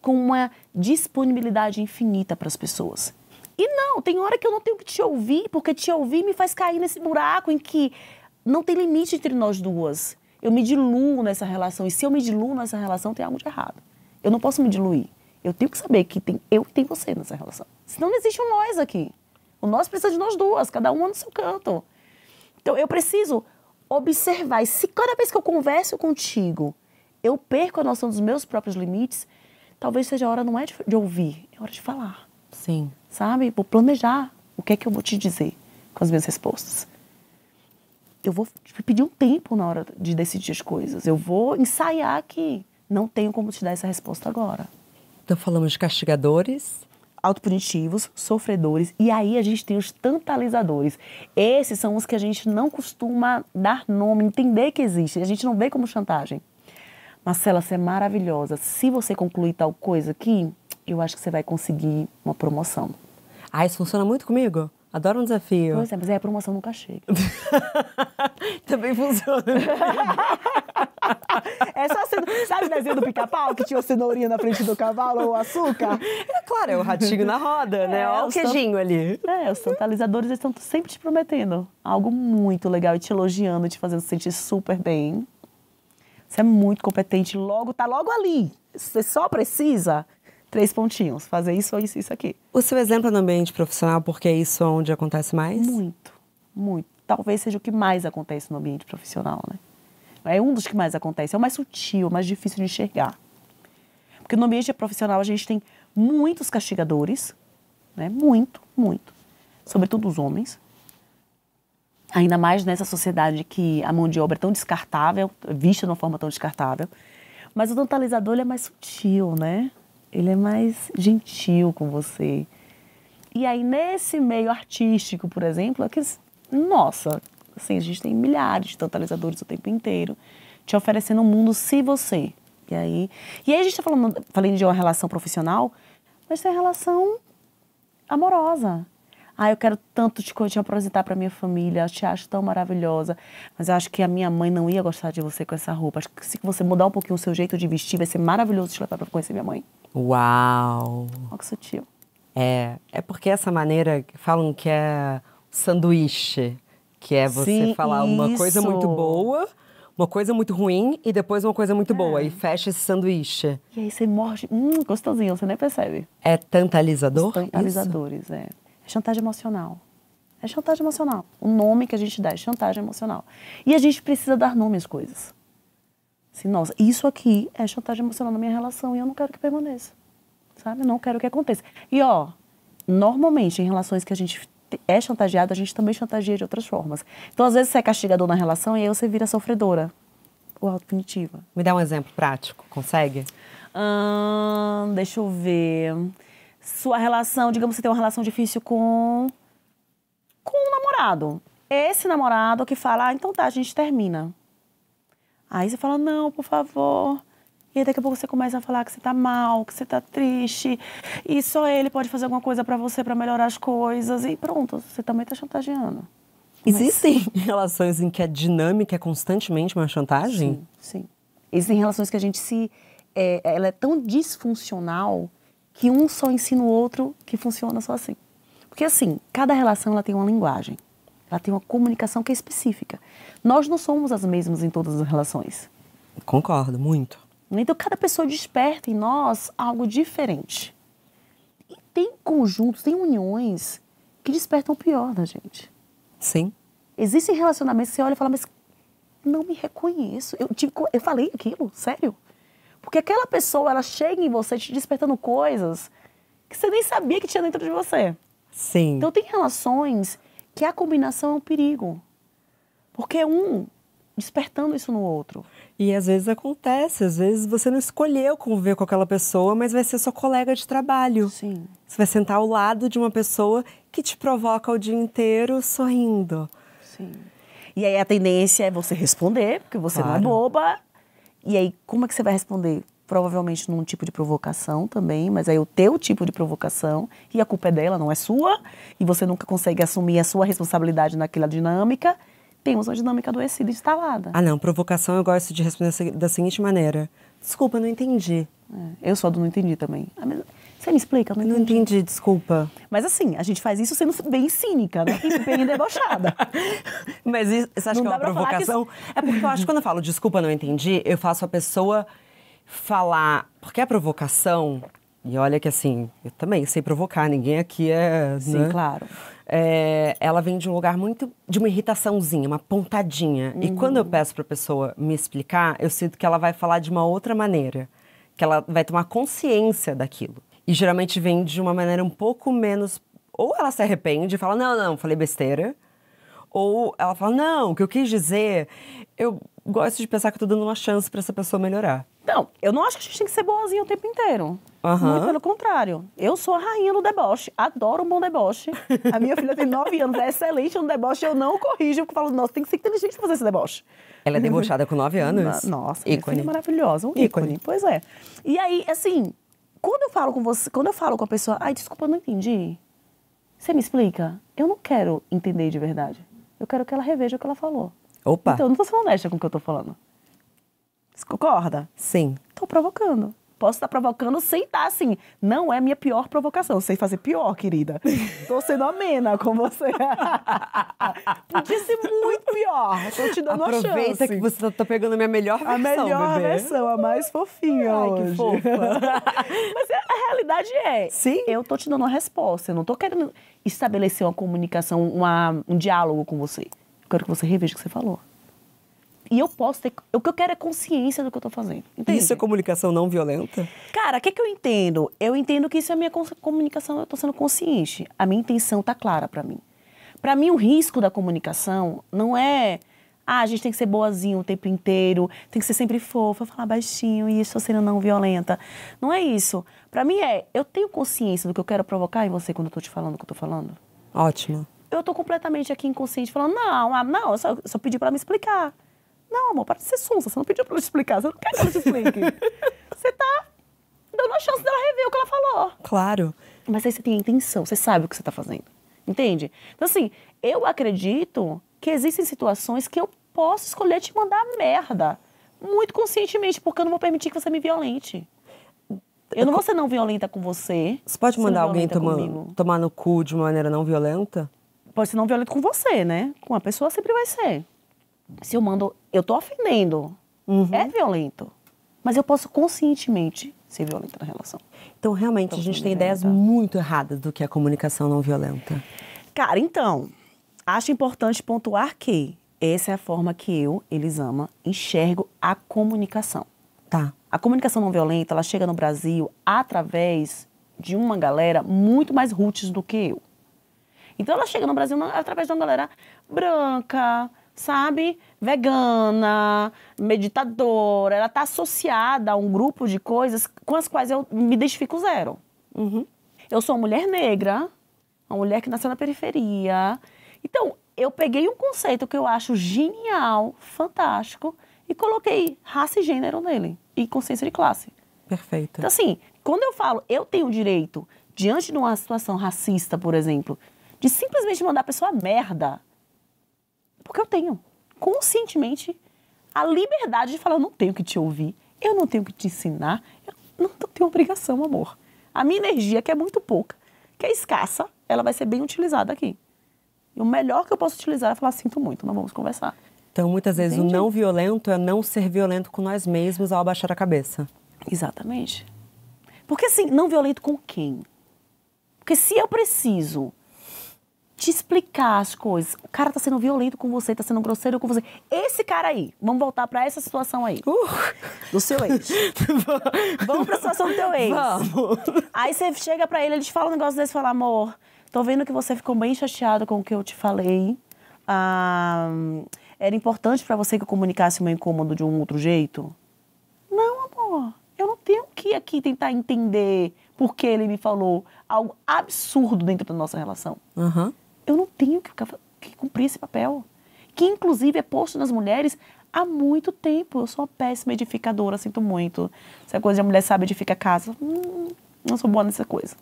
com uma disponibilidade infinita para as pessoas. E não, tem hora que eu não tenho que te ouvir, porque te ouvir me faz cair nesse buraco em que não tem limite entre nós duas. Eu me diluo nessa relação. E se eu me diluo nessa relação, tem algo de errado. Eu não posso me diluir. Eu tenho que saber que tem eu e tem você nessa relação. Senão não existe um nós aqui. O nós precisa de nós duas, cada uma no seu canto. Então eu preciso observar. E se cada vez que eu converso contigo, eu perco a noção dos meus próprios limites, talvez seja a hora não é de, de ouvir, é hora de falar. Sim. Sabe? Vou planejar o que é que eu vou te dizer com as minhas respostas. Eu vou pedir um tempo na hora de decidir as coisas. Eu vou ensaiar que não tenho como te dar essa resposta agora. Então falamos de castigadores, autopunitivos, sofredores, e aí a gente tem os tantalizadores. Esses são os que a gente não costuma dar nome, entender que existem, a gente não vê como chantagem. Marcela, você é maravilhosa. Se você concluir tal coisa aqui, eu acho que você vai conseguir uma promoção. Ah, isso funciona muito comigo? Adoro um desafio. Pois é, mas aí é a promoção nunca chega. Também funciona. é só ceno... Sabe o desenho do pica-pau que tinha a cenourinha na frente do cavalo ou açúcar? É claro, é o ratinho na roda, né? É, Olha o queijinho ali. É, os totalizadores estão sempre te prometendo algo muito legal e te elogiando, te fazendo sentir super bem. Você é muito competente, logo, tá logo ali. Você só precisa três pontinhos, fazer isso, isso, isso aqui. O seu exemplo é no ambiente profissional, porque é isso onde acontece mais? Muito, muito. Talvez seja o que mais acontece no ambiente profissional, né? É um dos que mais acontece, é o mais sutil, é o mais difícil de enxergar. Porque no ambiente profissional a gente tem muitos castigadores, né? Muito, muito. Sobretudo os homens. Ainda mais nessa sociedade que a mão de obra é tão descartável, vista de uma forma tão descartável. Mas o totalizador é mais sutil, né? ele é mais gentil com você. E aí, nesse meio artístico, por exemplo, é que, nossa, assim, a gente tem milhares de totalizadores o tempo inteiro te oferecendo um mundo se você. E aí, e aí a gente está falando, falando de uma relação profissional, mas tem relação amorosa. Ah, eu quero tanto te, te apresentar para minha família, eu te acho tão maravilhosa, mas eu acho que a minha mãe não ia gostar de você com essa roupa. Acho que se você mudar um pouquinho o seu jeito de vestir, vai ser maravilhoso te levar para conhecer minha mãe. Uau! Olha que sutil. É, é porque essa maneira, falam que é sanduíche, que é você Sim, falar isso. uma coisa muito boa, uma coisa muito ruim e depois uma coisa muito é. boa. E fecha esse sanduíche. E aí você morde, hum, gostosinho, você nem percebe. É tantalizador? tantalizadores, é. É chantagem emocional. É chantagem emocional. O nome que a gente dá é chantagem emocional. E a gente precisa dar nome às coisas. Assim, nossa, isso aqui é chantagem emocional na minha relação e eu não quero que permaneça. Sabe? Eu não quero que aconteça. E, ó, normalmente em relações que a gente é chantageado, a gente também chantageia de outras formas. Então, às vezes, você é castigador na relação e aí você vira sofredora ou autopunitiva. Me dá um exemplo prático, consegue? Hum, deixa eu ver. Sua relação, digamos, você tem uma relação difícil com com um namorado. Esse namorado que fala, ah, então tá, a gente termina. Aí você fala, não, por favor. E daqui a pouco você começa a falar que você tá mal, que você tá triste, e só ele pode fazer alguma coisa para você para melhorar as coisas, e pronto, você também tá chantageando. Existem Mas... relações em que a é dinâmica é constantemente uma chantagem? Sim, sim. Existem relações que a gente se. É, ela é tão disfuncional que um só ensina o outro que funciona só assim. Porque assim, cada relação ela tem uma linguagem. Ela tem uma comunicação que é específica. Nós não somos as mesmas em todas as relações. Concordo, muito. Então, cada pessoa desperta em nós algo diferente. E tem conjuntos, tem uniões que despertam o pior da gente. Sim. Existem relacionamentos que você olha e fala, mas não me reconheço. Eu, te eu falei aquilo, sério? Porque aquela pessoa, ela chega em você te despertando coisas que você nem sabia que tinha dentro de você. Sim. Então, tem relações que a combinação é um perigo. Porque um despertando isso no outro. E às vezes acontece, às vezes você não escolheu conviver com aquela pessoa, mas vai ser sua colega de trabalho. Sim. Você vai sentar ao lado de uma pessoa que te provoca o dia inteiro sorrindo. Sim. E aí a tendência é você responder, porque você claro. não é boba. E aí, como é que você vai responder? provavelmente num tipo de provocação também, mas aí é o teu tipo de provocação e a culpa é dela, não é sua, e você nunca consegue assumir a sua responsabilidade naquela dinâmica, temos uma dinâmica adoecida instalada. Ah, não, provocação eu gosto de responder da seguinte maneira: desculpa, não entendi. É, eu sou do não entendi também. Ah, você me explica? Não entendi. não entendi, desculpa. Mas assim, a gente faz isso sendo bem cínica né? e bem debochada. Mas isso, você acha não que é uma provocação? Isso... É porque eu acho que quando eu falo desculpa, não entendi, eu faço a pessoa falar, porque a é provocação, e olha que assim, eu também sei provocar, ninguém aqui é. Sim, né? claro. É, ela vem de um lugar muito. de uma irritaçãozinha, uma pontadinha. Uhum. E quando eu peço para a pessoa me explicar, eu sinto que ela vai falar de uma outra maneira, que ela vai tomar consciência daquilo. E geralmente vem de uma maneira um pouco menos. Ou ela se arrepende e fala, não, não, falei besteira. Ou ela fala, não, o que eu quis dizer, eu gosto de pensar que eu tô dando uma chance para essa pessoa melhorar. Então, eu não acho que a gente tem que ser boazinha o tempo inteiro. Uhum. Muito pelo contrário. Eu sou a rainha do deboche. Adoro um bom deboche. A minha filha tem nove anos, é excelente no deboche. Eu não corrijo, porque eu falo, nossa, tem que ser inteligente pra fazer esse deboche. Ela é debochada com nove anos? Nossa, ícone. É maravilhosa. Um ícone. ícone. Pois é. E aí, assim, quando eu falo com você, quando eu falo com a pessoa, ai, desculpa, não entendi. Você me explica? Eu não quero entender de verdade. Eu quero que ela reveja o que ela falou. Opa! Então, eu não tô sendo honesta com o que eu tô falando. Você concorda? Sim. Estou provocando. Posso estar provocando sem estar tá, assim. Não é minha pior provocação. Sei fazer pior, querida. Tô sendo amena com você. Podia ser muito pior. Tô te dando Aproveita uma chance. Aproveita que você tá, tá pegando a minha melhor versão, A melhor bebê. versão, a mais fofinha Ai, hoje. que fofa. Mas é, a realidade é... Sim. Eu tô te dando uma resposta. Eu não tô querendo estabelecer uma comunicação, uma, um diálogo com você. Eu quero que você reveja o que você falou e eu posso ter. O que eu quero é consciência do que eu tô fazendo. Entende? Isso é comunicação não violenta? Cara, o que, que eu entendo? Eu entendo que isso é minha comunicação, eu tô sendo consciente. A minha intenção tá clara para mim. Para mim, o risco da comunicação não é. Ah, a gente tem que ser boazinho o tempo inteiro, tem que ser sempre fofa, falar baixinho e estou sendo não violenta. Não é isso. Para mim é, eu tenho consciência do que eu quero provocar em você quando eu tô te falando o que eu tô falando. Ótimo. Eu tô completamente aqui inconsciente falando, não, ah, não, eu só, pedir só pedi para me explicar. Não, amor, para de ser sonsa. Você não pediu pra ela te explicar. Você não quer que ela te explique. você tá dando a chance dela rever o que ela falou. Claro. Mas aí você tem a intenção. Você sabe o que você tá fazendo. Entende? Então, assim, eu acredito que existem situações que eu posso escolher te mandar merda. Muito conscientemente, porque eu não vou permitir que você me violente. Eu não vou ser não violenta com você. Você pode mandar alguém tomar, tomar no cu de uma maneira não violenta? Pode ser não violento com você, né? Com a pessoa sempre vai ser se eu mando, eu tô ofendendo. Uhum. É violento. Mas eu posso conscientemente ser violenta na relação. Então, realmente, então, a gente tem ideias muito erradas do que é a comunicação não violenta. Cara, então, acho importante pontuar que essa é a forma que eu, Elisama, enxergo a comunicação. Tá. A comunicação não violenta, ela chega no Brasil através de uma galera muito mais roots do que eu. Então ela chega no Brasil através de uma galera branca, sabe, vegana, meditadora, ela está associada a um grupo de coisas com as quais eu me identifico zero. Uhum. Eu sou uma mulher negra, uma mulher que nasceu na periferia. Então, eu peguei um conceito que eu acho genial, fantástico, e coloquei raça e gênero nele, e consciência de classe. Perfeito. Então, assim, quando eu falo, eu tenho direito, diante de uma situação racista, por exemplo, de simplesmente mandar a pessoa merda, porque eu tenho conscientemente a liberdade de falar: eu não tenho que te ouvir, eu não tenho que te ensinar, eu não tenho obrigação, amor. A minha energia, que é muito pouca, que é escassa, ela vai ser bem utilizada aqui. E o melhor que eu posso utilizar é falar: sinto muito, não vamos conversar. Então, muitas vezes, Entendi. o não violento é não ser violento com nós mesmos ao abaixar a cabeça. Exatamente. Porque, assim, não violento com quem? Porque se eu preciso te explicar as coisas. O cara tá sendo violento com você, tá sendo grosseiro com você. Esse cara aí, vamos voltar para essa situação aí. Uh. Do seu ex. vamos pra situação do teu ex. Vamos. Aí você chega para ele, ele te fala um negócio desse, fala, amor, tô vendo que você ficou bem chateado com o que eu te falei. Ah, era importante para você que eu comunicasse o meu incômodo de um outro jeito? Não, amor. Eu não tenho que aqui tentar entender porque ele me falou algo absurdo dentro da nossa relação. Uhum eu não tenho que, que cumprir esse papel, que inclusive é posto nas mulheres há muito tempo. Eu sou uma péssima edificadora, sinto muito. Essa coisa de a mulher sabe edificar a casa, hum, não sou boa nessa coisa.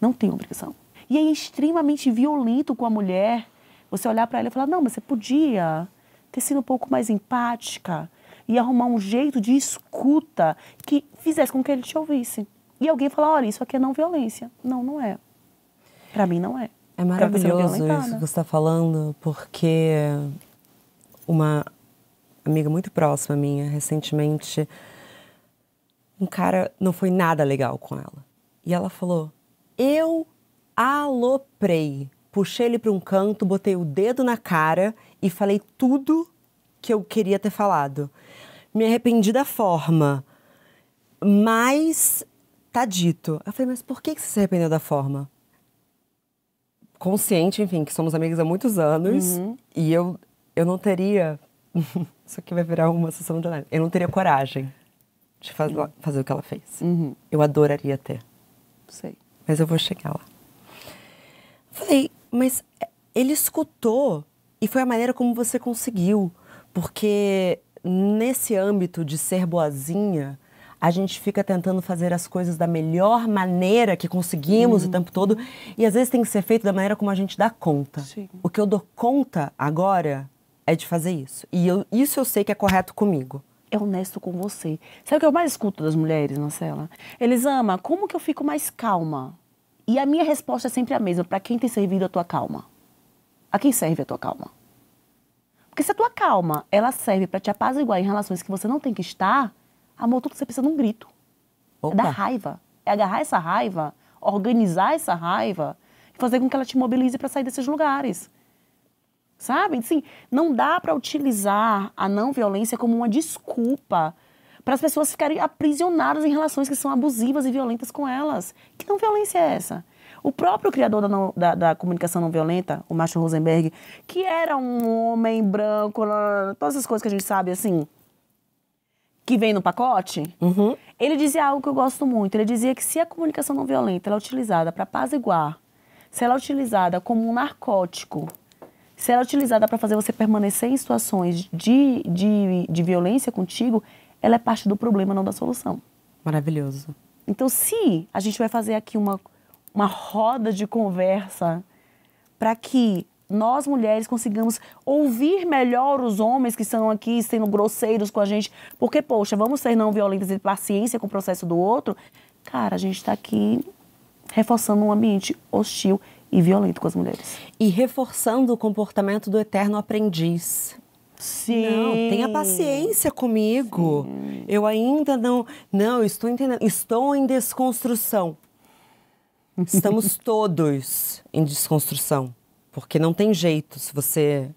Não tenho obrigação. E é extremamente violento com a mulher você olhar para ela e falar: não, mas você podia ter sido um pouco mais empática e arrumar um jeito de escuta que fizesse com que ele te ouvisse. E alguém falar: olha, isso aqui é não violência. Não, não é. Para mim, não é. É maravilhoso isso que você está falando, porque uma amiga muito próxima minha, recentemente, um cara não foi nada legal com ela. E ela falou: Eu aloprei. Puxei ele para um canto, botei o dedo na cara e falei tudo que eu queria ter falado. Me arrependi da forma, mas tá dito. Eu falei: Mas por que você se arrependeu da forma? consciente, enfim, que somos amigas há muitos anos uhum. e eu, eu não teria. Isso aqui vai virar uma sessão de análise. Eu não teria coragem de faz, uhum. fazer o que ela fez. Uhum. Eu adoraria ter. Sei. Mas eu vou chegar lá. Falei, mas ele escutou e foi a maneira como você conseguiu. Porque nesse âmbito de ser boazinha, a gente fica tentando fazer as coisas da melhor maneira que conseguimos uhum. o tempo todo e às vezes tem que ser feito da maneira como a gente dá conta. Sim. O que eu dou conta agora é de fazer isso. E eu, isso eu sei que é correto comigo. É honesto com você. Sabe o que eu mais escuto das mulheres, Marcela? Eles amam, como que eu fico mais calma? E a minha resposta é sempre a mesma, para quem tem servido a tua calma? A quem serve a tua calma? Porque se a tua calma, ela serve para te apaziguar em relações que você não tem que estar, Amor, tudo você precisa num é um grito. Opa. É da raiva. É agarrar essa raiva, organizar essa raiva e fazer com que ela te mobilize para sair desses lugares. Sabe? Sim, não dá para utilizar a não violência como uma desculpa para as pessoas ficarem aprisionadas em relações que são abusivas e violentas com elas. Que não violência é essa? O próprio criador da, não, da, da, comunicação não violenta, o Macho Rosenberg, que era um homem branco, todas essas coisas que a gente sabe, assim, que vem no pacote, uhum. ele dizia algo que eu gosto muito. Ele dizia que se a comunicação não violenta é utilizada para apaziguar, se ela é utilizada como um narcótico, se ela é utilizada para fazer você permanecer em situações de, de, de violência contigo, ela é parte do problema, não da solução. Maravilhoso. Então, se a gente vai fazer aqui uma, uma roda de conversa para que nós mulheres consigamos ouvir melhor os homens que estão aqui sendo grosseiros com a gente, porque, poxa, vamos ser não violentas e paciência com o processo do outro. Cara, a gente está aqui reforçando um ambiente hostil e violento com as mulheres. E reforçando o comportamento do eterno aprendiz. Sim. Não, tenha paciência comigo. Sim. Eu ainda não. Não, estou entendendo. Estou em desconstrução. Estamos todos em desconstrução. Porque não tem jeito se você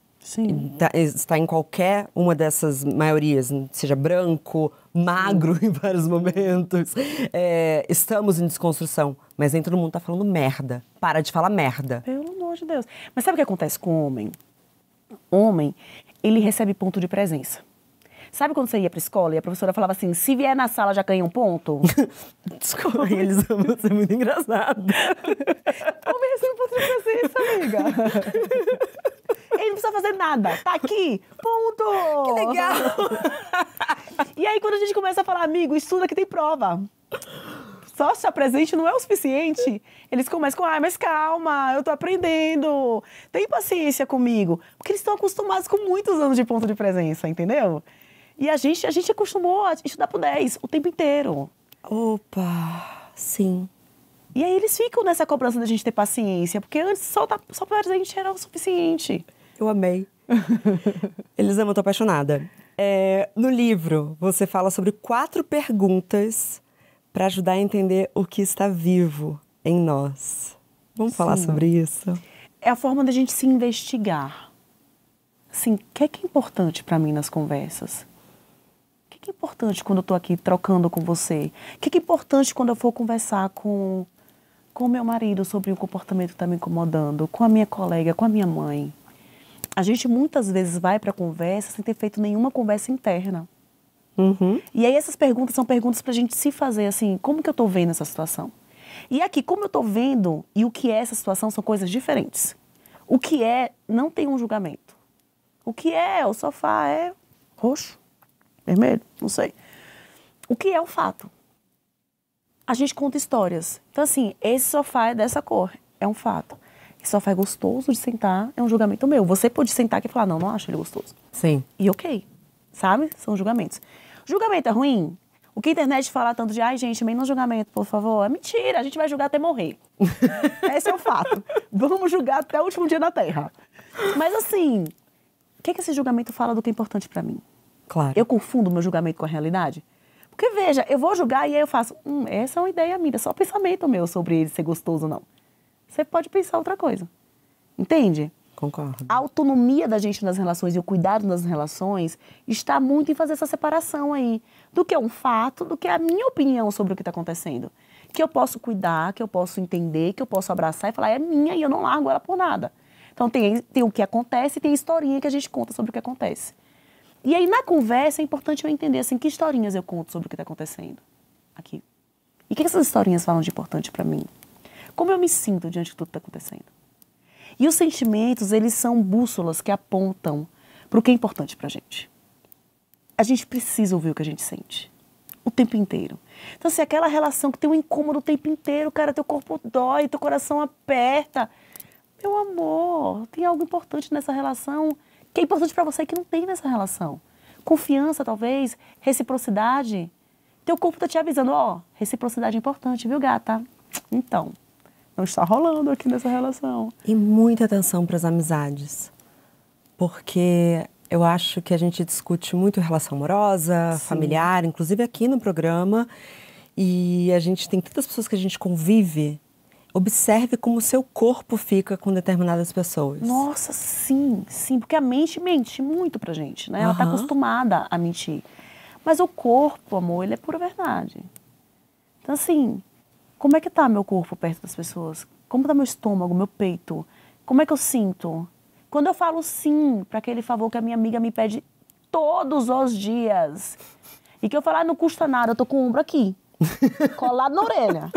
tá, está em qualquer uma dessas maiorias, seja branco, magro em vários momentos. É, estamos em desconstrução, mas dentro do mundo está falando merda. Para de falar merda. Pelo amor de Deus. Mas sabe o que acontece com o homem? homem, ele recebe ponto de presença. Sabe quando você ia pra escola e a professora falava assim: se vier na sala já ganha um ponto? Desculpa, eles vão ser é muito engraçado. Como é que eu fazer isso, amiga? Ele não precisa fazer nada. Tá aqui. Ponto. Que legal. e aí, quando a gente começa a falar, amigo, estuda que tem prova. Só se presente não é o suficiente. Eles começam com, ah, mas calma, eu tô aprendendo. Tem paciência comigo. Porque eles estão acostumados com muitos anos de ponto de presença, entendeu? E a gente, a gente acostumou a estudar pro 10 o tempo inteiro. Opa, sim. E aí eles ficam nessa cobrança da gente ter paciência, porque antes só, tá, só pra gente era o suficiente. Eu amei. eles amam, eu tô apaixonada. É, no livro, você fala sobre quatro perguntas para ajudar a entender o que está vivo em nós. Vamos Sim. falar sobre isso? É a forma da gente se investigar. Assim, o que é, que é importante para mim nas conversas? que é importante quando eu estou aqui trocando com você? O que é importante quando eu for conversar com com meu marido sobre o comportamento que está me incomodando, com a minha colega, com a minha mãe? A gente muitas vezes vai para a conversa sem ter feito nenhuma conversa interna. Uhum. E aí essas perguntas são perguntas para a gente se fazer assim, como que eu estou vendo essa situação? E aqui, como eu estou vendo e o que é essa situação são coisas diferentes. O que é não tem um julgamento. O que é o sofá é roxo vermelho, não sei. O que é o fato? A gente conta histórias. Então, assim, esse sofá é dessa cor, é um fato. Esse sofá é gostoso de sentar, é um julgamento meu. Você pode sentar aqui e falar, não, não acho ele gostoso. Sim. E ok, sabe? São julgamentos. Julgamento é ruim? O que a internet fala tanto de, ai gente, menos julgamento, por favor, é mentira, a gente vai julgar até morrer. Esse é o fato. Vamos julgar até o último dia na Terra. Mas assim, o que, que esse julgamento fala do que é importante para mim? Claro. Eu confundo meu julgamento com a realidade. Porque veja, eu vou julgar e aí eu faço, hum, essa é uma ideia minha, só pensamento meu sobre ele ser gostoso ou não. Você pode pensar outra coisa. Entende? Concordo. A autonomia da gente nas relações e o cuidado nas relações está muito em fazer essa separação aí do que é um fato, do que é a minha opinião sobre o que está acontecendo. Que eu posso cuidar, que eu posso entender, que eu posso abraçar e falar, é minha e eu não largo ela por nada. Então tem, tem o que acontece e tem a historinha que a gente conta sobre o que acontece. E aí, na conversa, é importante eu entender, assim, que historinhas eu conto sobre o que está acontecendo aqui. E o que essas historinhas falam de importante para mim? Como eu me sinto diante de tudo que está acontecendo? E os sentimentos, eles são bússolas que apontam para o que é importante para a gente. A gente precisa ouvir o que a gente sente. O tempo inteiro. Então, se assim, aquela relação que tem um incômodo o tempo inteiro, cara, teu corpo dói, teu coração aperta. Meu amor, tem algo importante nessa relação que é importante para você que não tem nessa relação. Confiança, talvez, reciprocidade. Teu corpo está te avisando, ó, oh, reciprocidade é importante, viu, gata? Então, não está rolando aqui nessa relação. E muita atenção para as amizades. Porque eu acho que a gente discute muito relação amorosa, Sim. familiar, inclusive aqui no programa. E a gente tem tantas pessoas que a gente convive Observe como o seu corpo fica com determinadas pessoas. Nossa, sim, sim. Porque a mente mente muito pra gente, né? Uhum. Ela tá acostumada a mentir. Mas o corpo, amor, ele é pura verdade. Então, assim, como é que tá meu corpo perto das pessoas? Como tá meu estômago, meu peito? Como é que eu sinto? Quando eu falo sim para aquele favor que a minha amiga me pede todos os dias. E que eu falar, ah, não custa nada, eu tô com o ombro aqui, colado na orelha.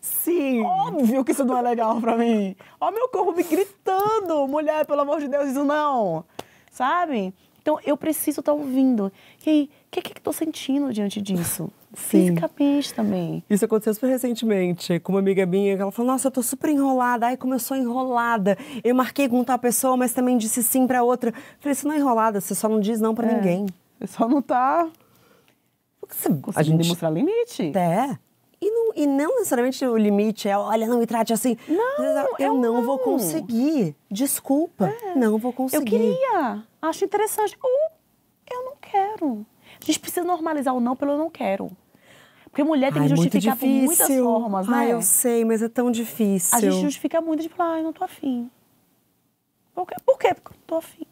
Sim. Óbvio que isso não é legal pra mim. Ó meu corpo me gritando, mulher, pelo amor de Deus, isso não. Sabe? Então eu preciso estar tá ouvindo. E aí, o que, que, que tô sentindo diante disso? Sim. Fisicamente também. Isso aconteceu super recentemente com uma amiga minha que ela falou: Nossa, eu tô super enrolada. aí como eu sou enrolada. Eu marquei com tal pessoa, mas também disse sim pra outra. falei: Você não é enrolada, você só não diz não pra é. ninguém. Você só não tá. Você, a gente mostrar limite. É. E não, e não necessariamente o limite é, olha, não me trate assim. Não, eu, não, é não, vou conseguir. Desculpa, é. não vou conseguir. Eu queria, acho interessante. Ou eu não quero. A gente precisa normalizar o não pelo eu não quero. Porque mulher tem ai, que justificar por muitas formas, né? Ah, eu sei, mas é tão difícil. A gente justifica muito de falar, ai, não tô afim. Por quê? Por quê? Porque eu tô afim.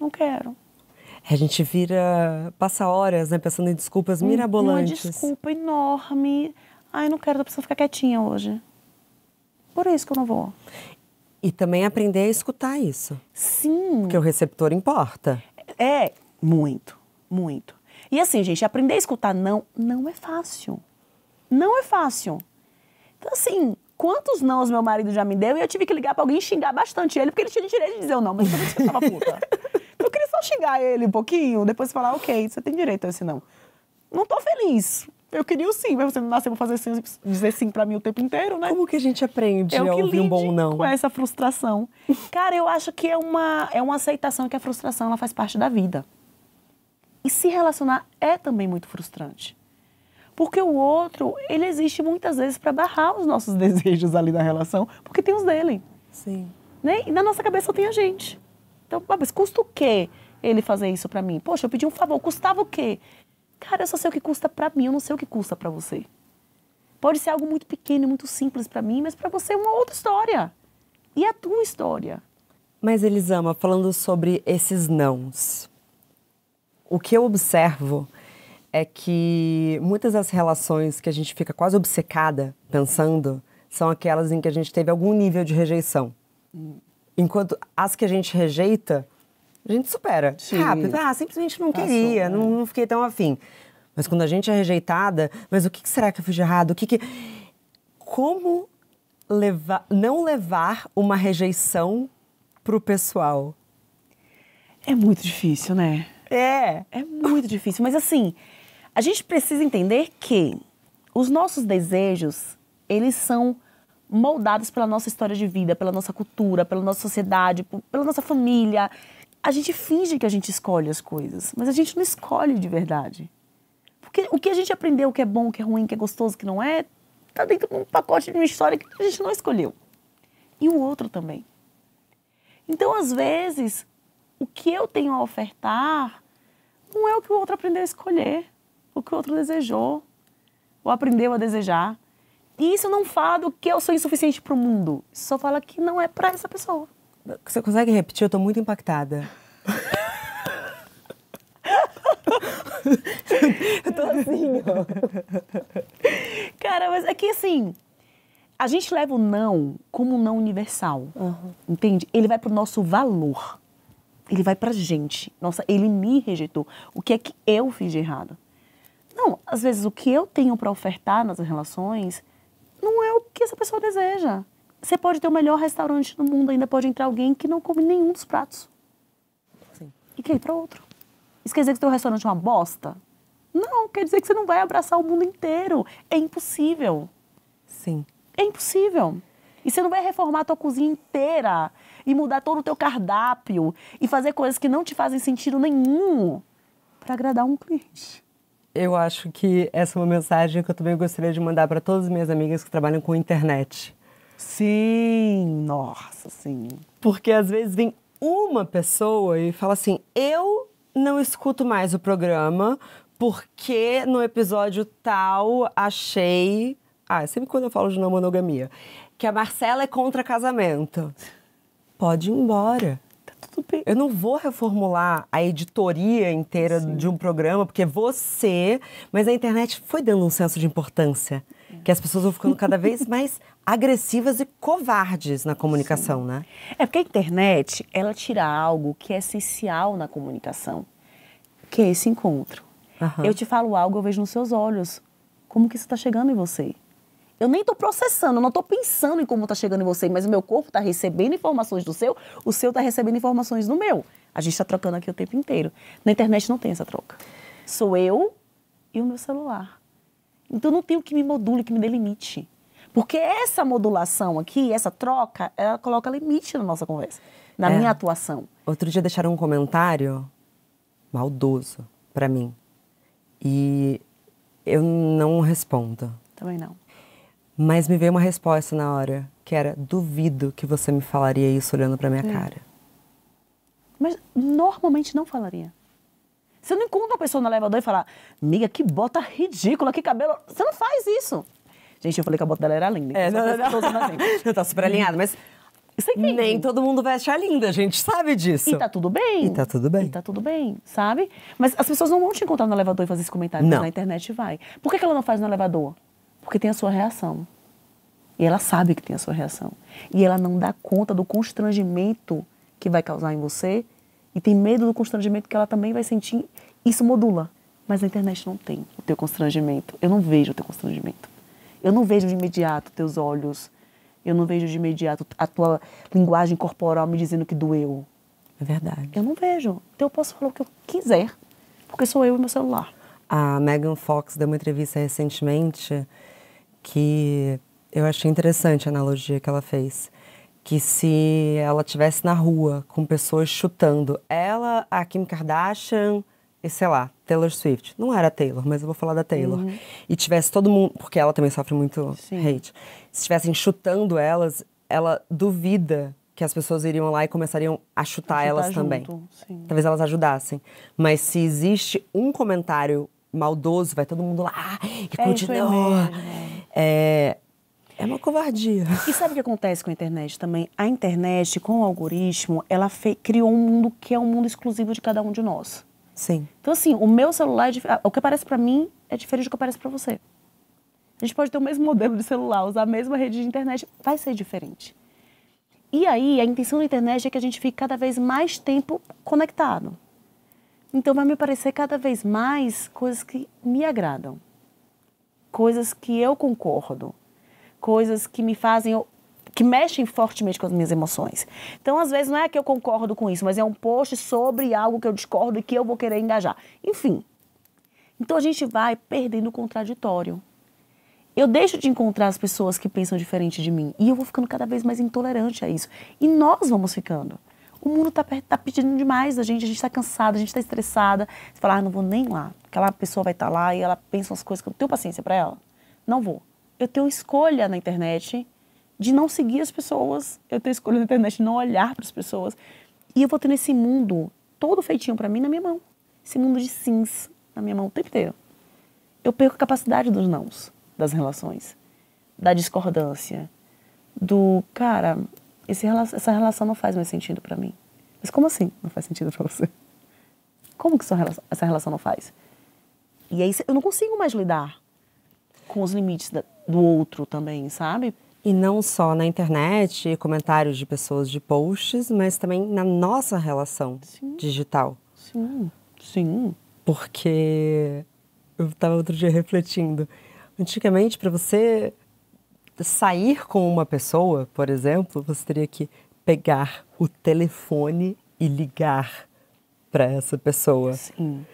Não quero. A gente vira, passa horas, né, pensando em desculpas um, uhum, mirabolantes. Uma desculpa enorme. Ai, não quero, tô precisando ficar quietinha hoje. Por isso que eu não vou. E também aprender a escutar isso. Sim. Porque o receptor importa. É, muito, muito. E assim, gente, aprender a escutar não, não é fácil. Não é fácil. Então, assim, quantos os meu marido já me deu e eu tive que ligar para alguém xingar bastante ele, porque ele tinha direito de dizer o não, mas eu não puta. xingar ele um pouquinho, depois falar, ah, ok, você tem direito a esse não. Não tô feliz. Eu queria o sim, mas você não nasceu pra fazer sim, dizer sim pra mim o tempo inteiro, né? Como que a gente aprende eu é a ouvir um bom não? com essa frustração. Cara, eu acho que é uma, é uma aceitação que a frustração ela faz parte da vida. E se relacionar é também muito frustrante. Porque o outro, ele existe muitas vezes para barrar os nossos desejos ali na relação, porque tem os dele. Sim. Né? E na nossa cabeça só tem a gente. Então, mas custa o quê? ele fazer isso para mim. Poxa, eu pedi um favor, custava o quê? Cara, eu só sei o que custa para mim, eu não sei o que custa para você. Pode ser algo muito pequeno, muito simples para mim, mas para você é uma outra história. E é a tua história. Mas Elisama, falando sobre esses nãos, o que eu observo é que muitas das relações que a gente fica quase obcecada pensando são aquelas em que a gente teve algum nível de rejeição. Hum. Enquanto as que a gente rejeita, a gente supera. Sim. Rápido. Ah, simplesmente não Passou, queria, né? não, não, fiquei tão afim. Mas quando a gente é rejeitada, mas o que, que será que eu fiz de errado? O que, que... Como levar, não levar uma rejeição pro pessoal? É muito difícil, né? É. É muito difícil. Mas assim, a gente precisa entender que os nossos desejos, eles são moldados pela nossa história de vida, pela nossa cultura, pela nossa sociedade, pela nossa família a gente finge que a gente escolhe as coisas, mas a gente não escolhe de verdade. Porque o que a gente aprendeu que é bom, que é ruim, que é gostoso, que não é, está dentro de um pacote de uma história que a gente não escolheu. E o outro também. Então, às vezes, o que eu tenho a ofertar não é o que o outro aprendeu a escolher, o que o outro desejou, ou aprendeu a desejar. E isso não fala do que eu sou insuficiente para o mundo. Isso só fala que não é para essa pessoa. Você consegue repetir? Eu tô muito impactada. eu tô assim, ó. Cara, mas é que assim, a gente leva o não como um não universal, uhum. entende? Ele vai pro nosso valor. Ele vai pra gente. Nossa, ele me rejeitou. O que é que eu fiz de errado? Não, às vezes o que eu tenho para ofertar nas relações não é o que essa pessoa deseja. Você pode ter o melhor restaurante do mundo, ainda pode entrar alguém que não come nenhum dos pratos. Sim. E quer ir para outro. Isso quer dizer que o seu restaurante é uma bosta? Não, quer dizer que você não vai abraçar o mundo inteiro. É impossível. Sim. É impossível. E você não vai reformar a tua cozinha inteira e mudar todo o teu cardápio e fazer coisas que não te fazem sentido nenhum para agradar um cliente. Eu acho que essa é uma mensagem que eu também gostaria de mandar para todas as minhas amigas que trabalham com internet. Sim, nossa, sim. Porque às vezes vem uma pessoa e fala assim: eu não escuto mais o programa porque no episódio tal achei. Ah, é sempre quando eu falo de não monogamia, que a Marcela é contra casamento. Pode ir embora. Tá tudo bem. Eu não vou reformular a editoria inteira Sim. de um programa, porque é você. Mas a internet foi dando um senso de importância que as pessoas vão ficando cada vez mais agressivas e covardes na comunicação, Sim. né? É porque a internet, ela tira algo que é essencial na comunicação, que é esse encontro. Uhum. Eu te falo algo, eu vejo nos seus olhos como que isso está chegando em você. Eu nem estou processando, eu não estou pensando em como está chegando em você, mas o meu corpo está recebendo informações do seu, o seu está recebendo informações do meu. A gente está trocando aqui o tempo inteiro. Na internet não tem essa troca. Sou eu e o meu celular. Então não tenho que me module, que me delimite. Porque essa modulação aqui, essa troca, ela coloca limite na nossa conversa, na é. minha atuação. Outro dia deixaram um comentário maldoso para mim. E eu não respondo. Também não. Mas me veio uma resposta na hora, que era: duvido que você me falaria isso olhando para minha é. cara. Mas normalmente não falaria. Você não encontra uma pessoa no elevador e falar, amiga, que bota ridícula, que cabelo. Você não faz isso. Gente, eu falei que a bota dela era linda. É, então não, não, não. Eu tô tá super alinhada, mas é nem todo mundo veste a linda, a gente sabe disso. E tá tudo bem. E tá tudo bem. E tá tudo bem, sabe? Mas as pessoas não vão te encontrar no elevador e fazer esse comentário, não. mas na internet vai. Por que, que ela não faz no elevador? Porque tem a sua reação. E ela sabe que tem a sua reação. E ela não dá conta do constrangimento que vai causar em você e tem medo do constrangimento que ela também vai sentir. Isso modula. Mas na internet não tem o teu constrangimento. Eu não vejo o teu constrangimento. Eu não vejo de imediato teus olhos, eu não vejo de imediato a tua linguagem corporal me dizendo que doeu. É verdade. Eu não vejo. Então eu posso falar o que eu quiser, porque sou eu e meu celular. A Megan Fox deu uma entrevista recentemente que eu achei interessante a analogia que ela fez. Que se ela tivesse na rua com pessoas chutando ela, a Kim Kardashian e sei lá, Taylor Swift, não era Taylor, mas eu vou falar da Taylor, uhum. e tivesse todo mundo, porque ela também sofre muito Sim. hate, se estivessem chutando elas, ela duvida que as pessoas iriam lá e começariam a chutar, a chutar elas junto, também. Sim. Talvez elas ajudassem. Mas se existe um comentário maldoso, vai todo mundo lá ah, e é, continua. É é. é, é uma covardia. E sabe o que acontece com a internet também? A internet, com o algoritmo, ela criou um mundo que é um mundo exclusivo de cada um de nós. Sim. Então, assim, o meu celular, é ah, o que aparece para mim é diferente do que aparece para você. A gente pode ter o mesmo modelo de celular, usar a mesma rede de internet, vai ser diferente. E aí, a intenção da internet é que a gente fique cada vez mais tempo conectado. Então, vai me aparecer cada vez mais coisas que me agradam, coisas que eu concordo, coisas que me fazem que mexem fortemente com as minhas emoções. Então, às vezes, não é que eu concordo com isso, mas é um post sobre algo que eu discordo e que eu vou querer engajar. Enfim. Então, a gente vai perdendo o contraditório. Eu deixo de encontrar as pessoas que pensam diferente de mim e eu vou ficando cada vez mais intolerante a isso. E nós vamos ficando. O mundo está tá pedindo demais da gente, a gente está cansada, a gente está estressada. Você fala, ah, não vou nem lá. Aquela pessoa vai estar tá lá e ela pensa umas coisas que eu não tenho paciência para ela. Não vou. Eu tenho escolha na internet de não seguir as pessoas, eu tenho escolha na internet de não olhar para as pessoas. E eu vou ter esse mundo todo feitinho para mim na minha mão. Esse mundo de sims na minha mão o tempo inteiro. Eu perco a capacidade dos nãos, das relações, da discordância, do cara, esse, essa relação não faz mais sentido para mim. Mas como assim não faz sentido para você? Como que relação, essa relação não faz? E aí eu não consigo mais lidar com os limites da, do outro também, sabe? e não só na internet, comentários de pessoas de posts, mas também na nossa relação sim, digital. Sim, sim. Porque eu estava outro dia refletindo. Antigamente, para você sair com uma pessoa, por exemplo, você teria que pegar o telefone e ligar para essa pessoa. Sim.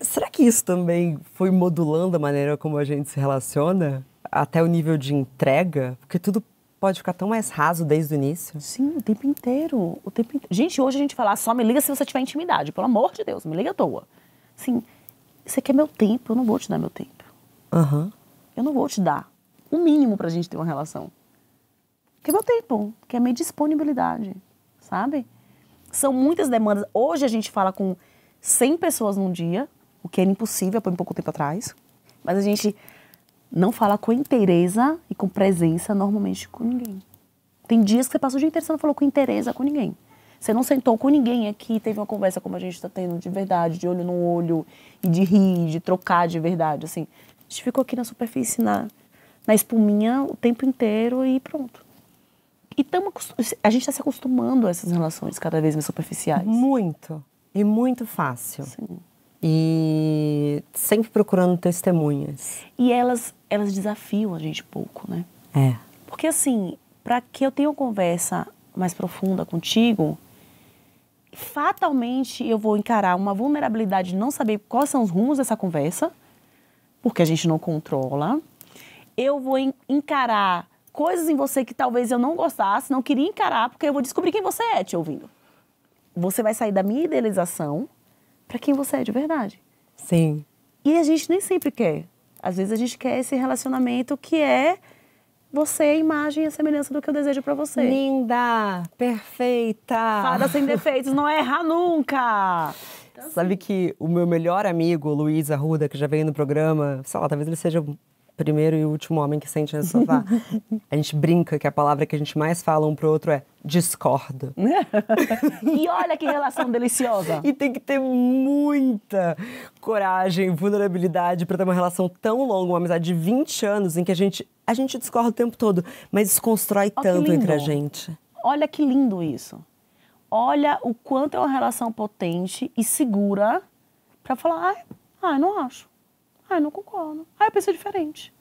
Será que isso também foi modulando a maneira como a gente se relaciona? até o nível de entrega, porque tudo pode ficar tão mais raso desde o início. Sim, o tempo inteiro. O tempo Gente, hoje a gente fala ah, só me liga se você tiver intimidade. Pelo amor de Deus, me liga à toa. Sim, você quer meu tempo, eu não vou te dar meu tempo. Uhum. Eu não vou te dar o mínimo pra gente ter uma relação. Que é meu tempo, que é minha disponibilidade, sabe? São muitas demandas. Hoje a gente fala com 100 pessoas num dia, o que era impossível por pouco tempo atrás. Mas a gente não fala com inteireza e com presença normalmente com ninguém. Tem dias que você passou o dia inteiro e não falou com inteireza com ninguém. Você não sentou com ninguém aqui, teve uma conversa como a gente está tendo de verdade, de olho no olho, e de rir, de trocar de verdade, assim. A gente ficou aqui na superfície, na, na espuminha o tempo inteiro e pronto. E tamo, a gente está se acostumando a essas relações cada vez mais superficiais. Muito. E muito fácil. Sim e sempre procurando testemunhas. E elas, elas desafiam a gente pouco, né? É. Porque assim, para que eu tenha uma conversa mais profunda contigo, fatalmente eu vou encarar uma vulnerabilidade de não saber quais são os rumos dessa conversa, porque a gente não controla. Eu vou encarar coisas em você que talvez eu não gostasse, não queria encarar, porque eu vou descobrir quem você é te ouvindo. Você vai sair da minha idealização para quem você é de verdade. Sim. E a gente nem sempre quer. Às vezes a gente quer esse relacionamento que é você, a imagem e a semelhança do que eu desejo para você. Linda, perfeita. Fada sem defeitos, não é erra nunca. Então, Sabe que o meu melhor amigo, Luiz Arruda, que já veio no programa, sei lá, talvez ele seja primeiro e último homem que sente nesse sofá. a gente brinca que a palavra que a gente mais fala um pro outro é discordo. e olha que relação deliciosa. E tem que ter muita coragem, vulnerabilidade para ter uma relação tão longa, uma amizade de 20 anos em que a gente a gente discorda o tempo todo, mas isso constrói tanto entre a gente. Olha que lindo isso. Olha o quanto é uma relação potente e segura para falar, ah, ah, não acho. Ah, eu não concordo. Ah, eu penso diferente.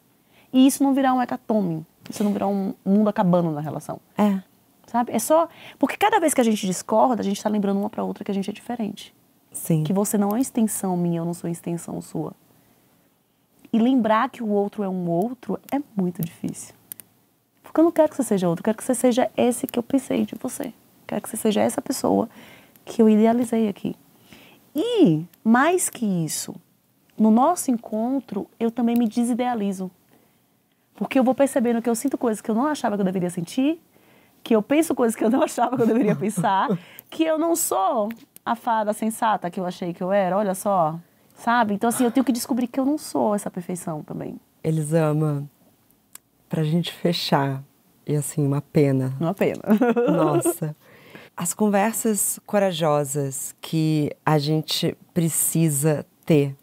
E isso não virar um hecatombe. Isso não virar um mundo acabando na relação. É. Sabe? É só. Porque cada vez que a gente discorda, a gente está lembrando uma para outra que a gente é diferente. Sim. Que você não é extensão minha, eu não sou extensão sua. E lembrar que o outro é um outro é muito difícil. Porque eu não quero que você seja outro, eu quero que você seja esse que eu pensei de você. Eu quero que você seja essa pessoa que eu idealizei aqui. E, mais que isso, no nosso encontro, eu também me desidealizo. Porque eu vou percebendo que eu sinto coisas que eu não achava que eu deveria sentir, que eu penso coisas que eu não achava que eu deveria pensar, que eu não sou a fada sensata que eu achei que eu era, olha só. Sabe? Então, assim, eu tenho que descobrir que eu não sou essa perfeição também. Elisama, pra gente fechar, e assim, uma pena. Uma pena. Nossa. As conversas corajosas que a gente precisa ter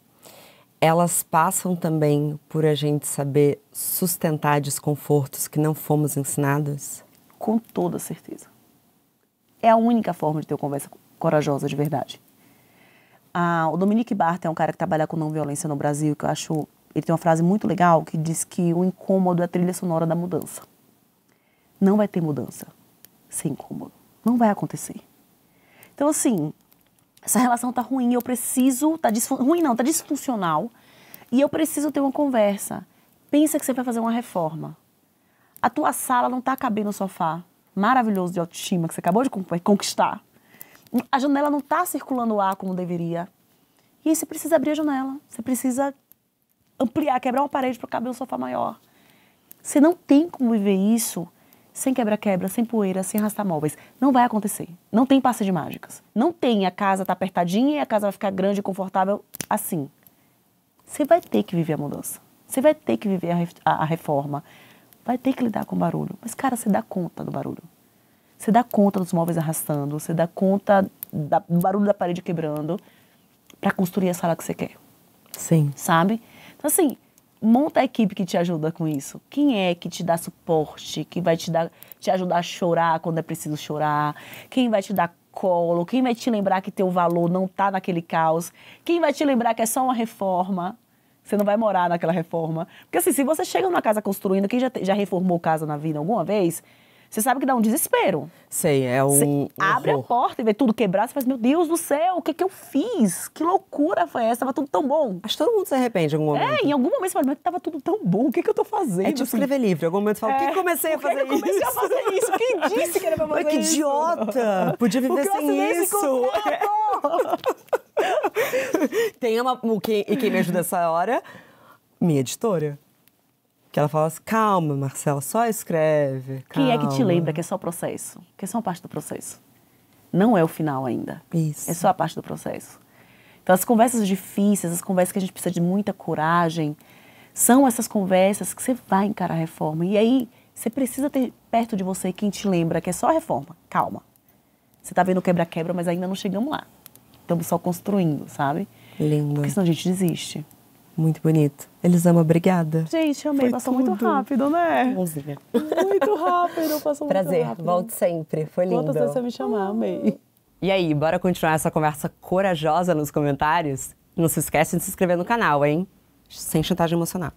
elas passam também por a gente saber sustentar desconfortos que não fomos ensinados? Com toda certeza. É a única forma de ter uma conversa corajosa de verdade. Ah, o Dominique Barth é um cara que trabalha com não violência no Brasil, que eu acho. Ele tem uma frase muito legal que diz que o incômodo é a trilha sonora da mudança. Não vai ter mudança sem incômodo. Não vai acontecer. Então, assim, essa relação tá ruim, eu preciso, tá ruim não, tá disfuncional, e eu preciso ter uma conversa. Pensa que você vai fazer uma reforma. A tua sala não tá cabendo no sofá maravilhoso de autoestima que você acabou de conquistar. A janela não tá circulando o ar como deveria. E aí você precisa abrir a janela, você precisa ampliar, quebrar uma parede para caber um sofá maior. Você não tem como viver isso sem quebra-quebra, sem poeira, sem arrastar móveis. Não vai acontecer. Não tem passe de mágicas. Não tem a casa tá apertadinha e a casa vai ficar grande e confortável assim. Você vai ter que viver a mudança. Você vai ter que viver a, a, a reforma. Vai ter que lidar com o barulho. Mas, cara, você dá conta do barulho. Você dá conta dos móveis arrastando, você dá conta da, do barulho da parede quebrando para construir a sala que você quer. Sim. Sabe? Então, assim, monta a equipe que te ajuda com isso. Quem é que te dá suporte, que vai te, dar, te ajudar a chorar quando é preciso chorar? Quem vai te dar colo? Quem vai te lembrar que teu valor não está naquele caos? Quem vai te lembrar que é só uma reforma? Você não vai morar naquela reforma. Porque assim, se você chega numa casa construindo, quem já, já reformou casa na vida alguma vez, você sabe que dá um desespero. Sei, é um. Você abre horror. a porta e vê tudo quebrado, você faz, assim, meu Deus do céu, o que, que eu fiz? Que loucura foi essa? Tava tudo tão bom. Acho que todo mundo se arrepende em algum é, momento. É, em algum momento você fala, mas tava tudo tão bom, o que, que eu tô fazendo? É tipo assim? escrever livro. Em algum momento você fala, é, que comecei a fazer que eu comecei isso? comecei a fazer isso? Quem disse que era pra fazer mas que isso? idiota! Podia viver sem isso! Tem uma. Quem, e quem me ajuda essa hora? Minha editora. Que ela fala assim, calma, Marcela, só escreve. Calma. Quem é que te lembra que é só o processo? Que é só uma parte do processo. Não é o final ainda. Isso. É só a parte do processo. Então, as conversas difíceis, as conversas que a gente precisa de muita coragem, são essas conversas que você vai encarar a reforma. E aí, você precisa ter perto de você quem te lembra que é só a reforma. Calma. Você está vendo quebra-quebra, mas ainda não chegamos lá. Estamos só construindo, sabe? Lindo. Porque senão a gente desiste. Muito bonito. Elisama, obrigada. Gente, amei. Foi passou tudo. muito rápido, né? Bonzinha. Muito rápido, passou Prazer. muito rápido. Prazer, volto sempre. Foi lindo. Quantas vezes você me chamar, amei. E aí, bora continuar essa conversa corajosa nos comentários? Não se esquece de se inscrever no canal, hein? Sem chantagem emocional.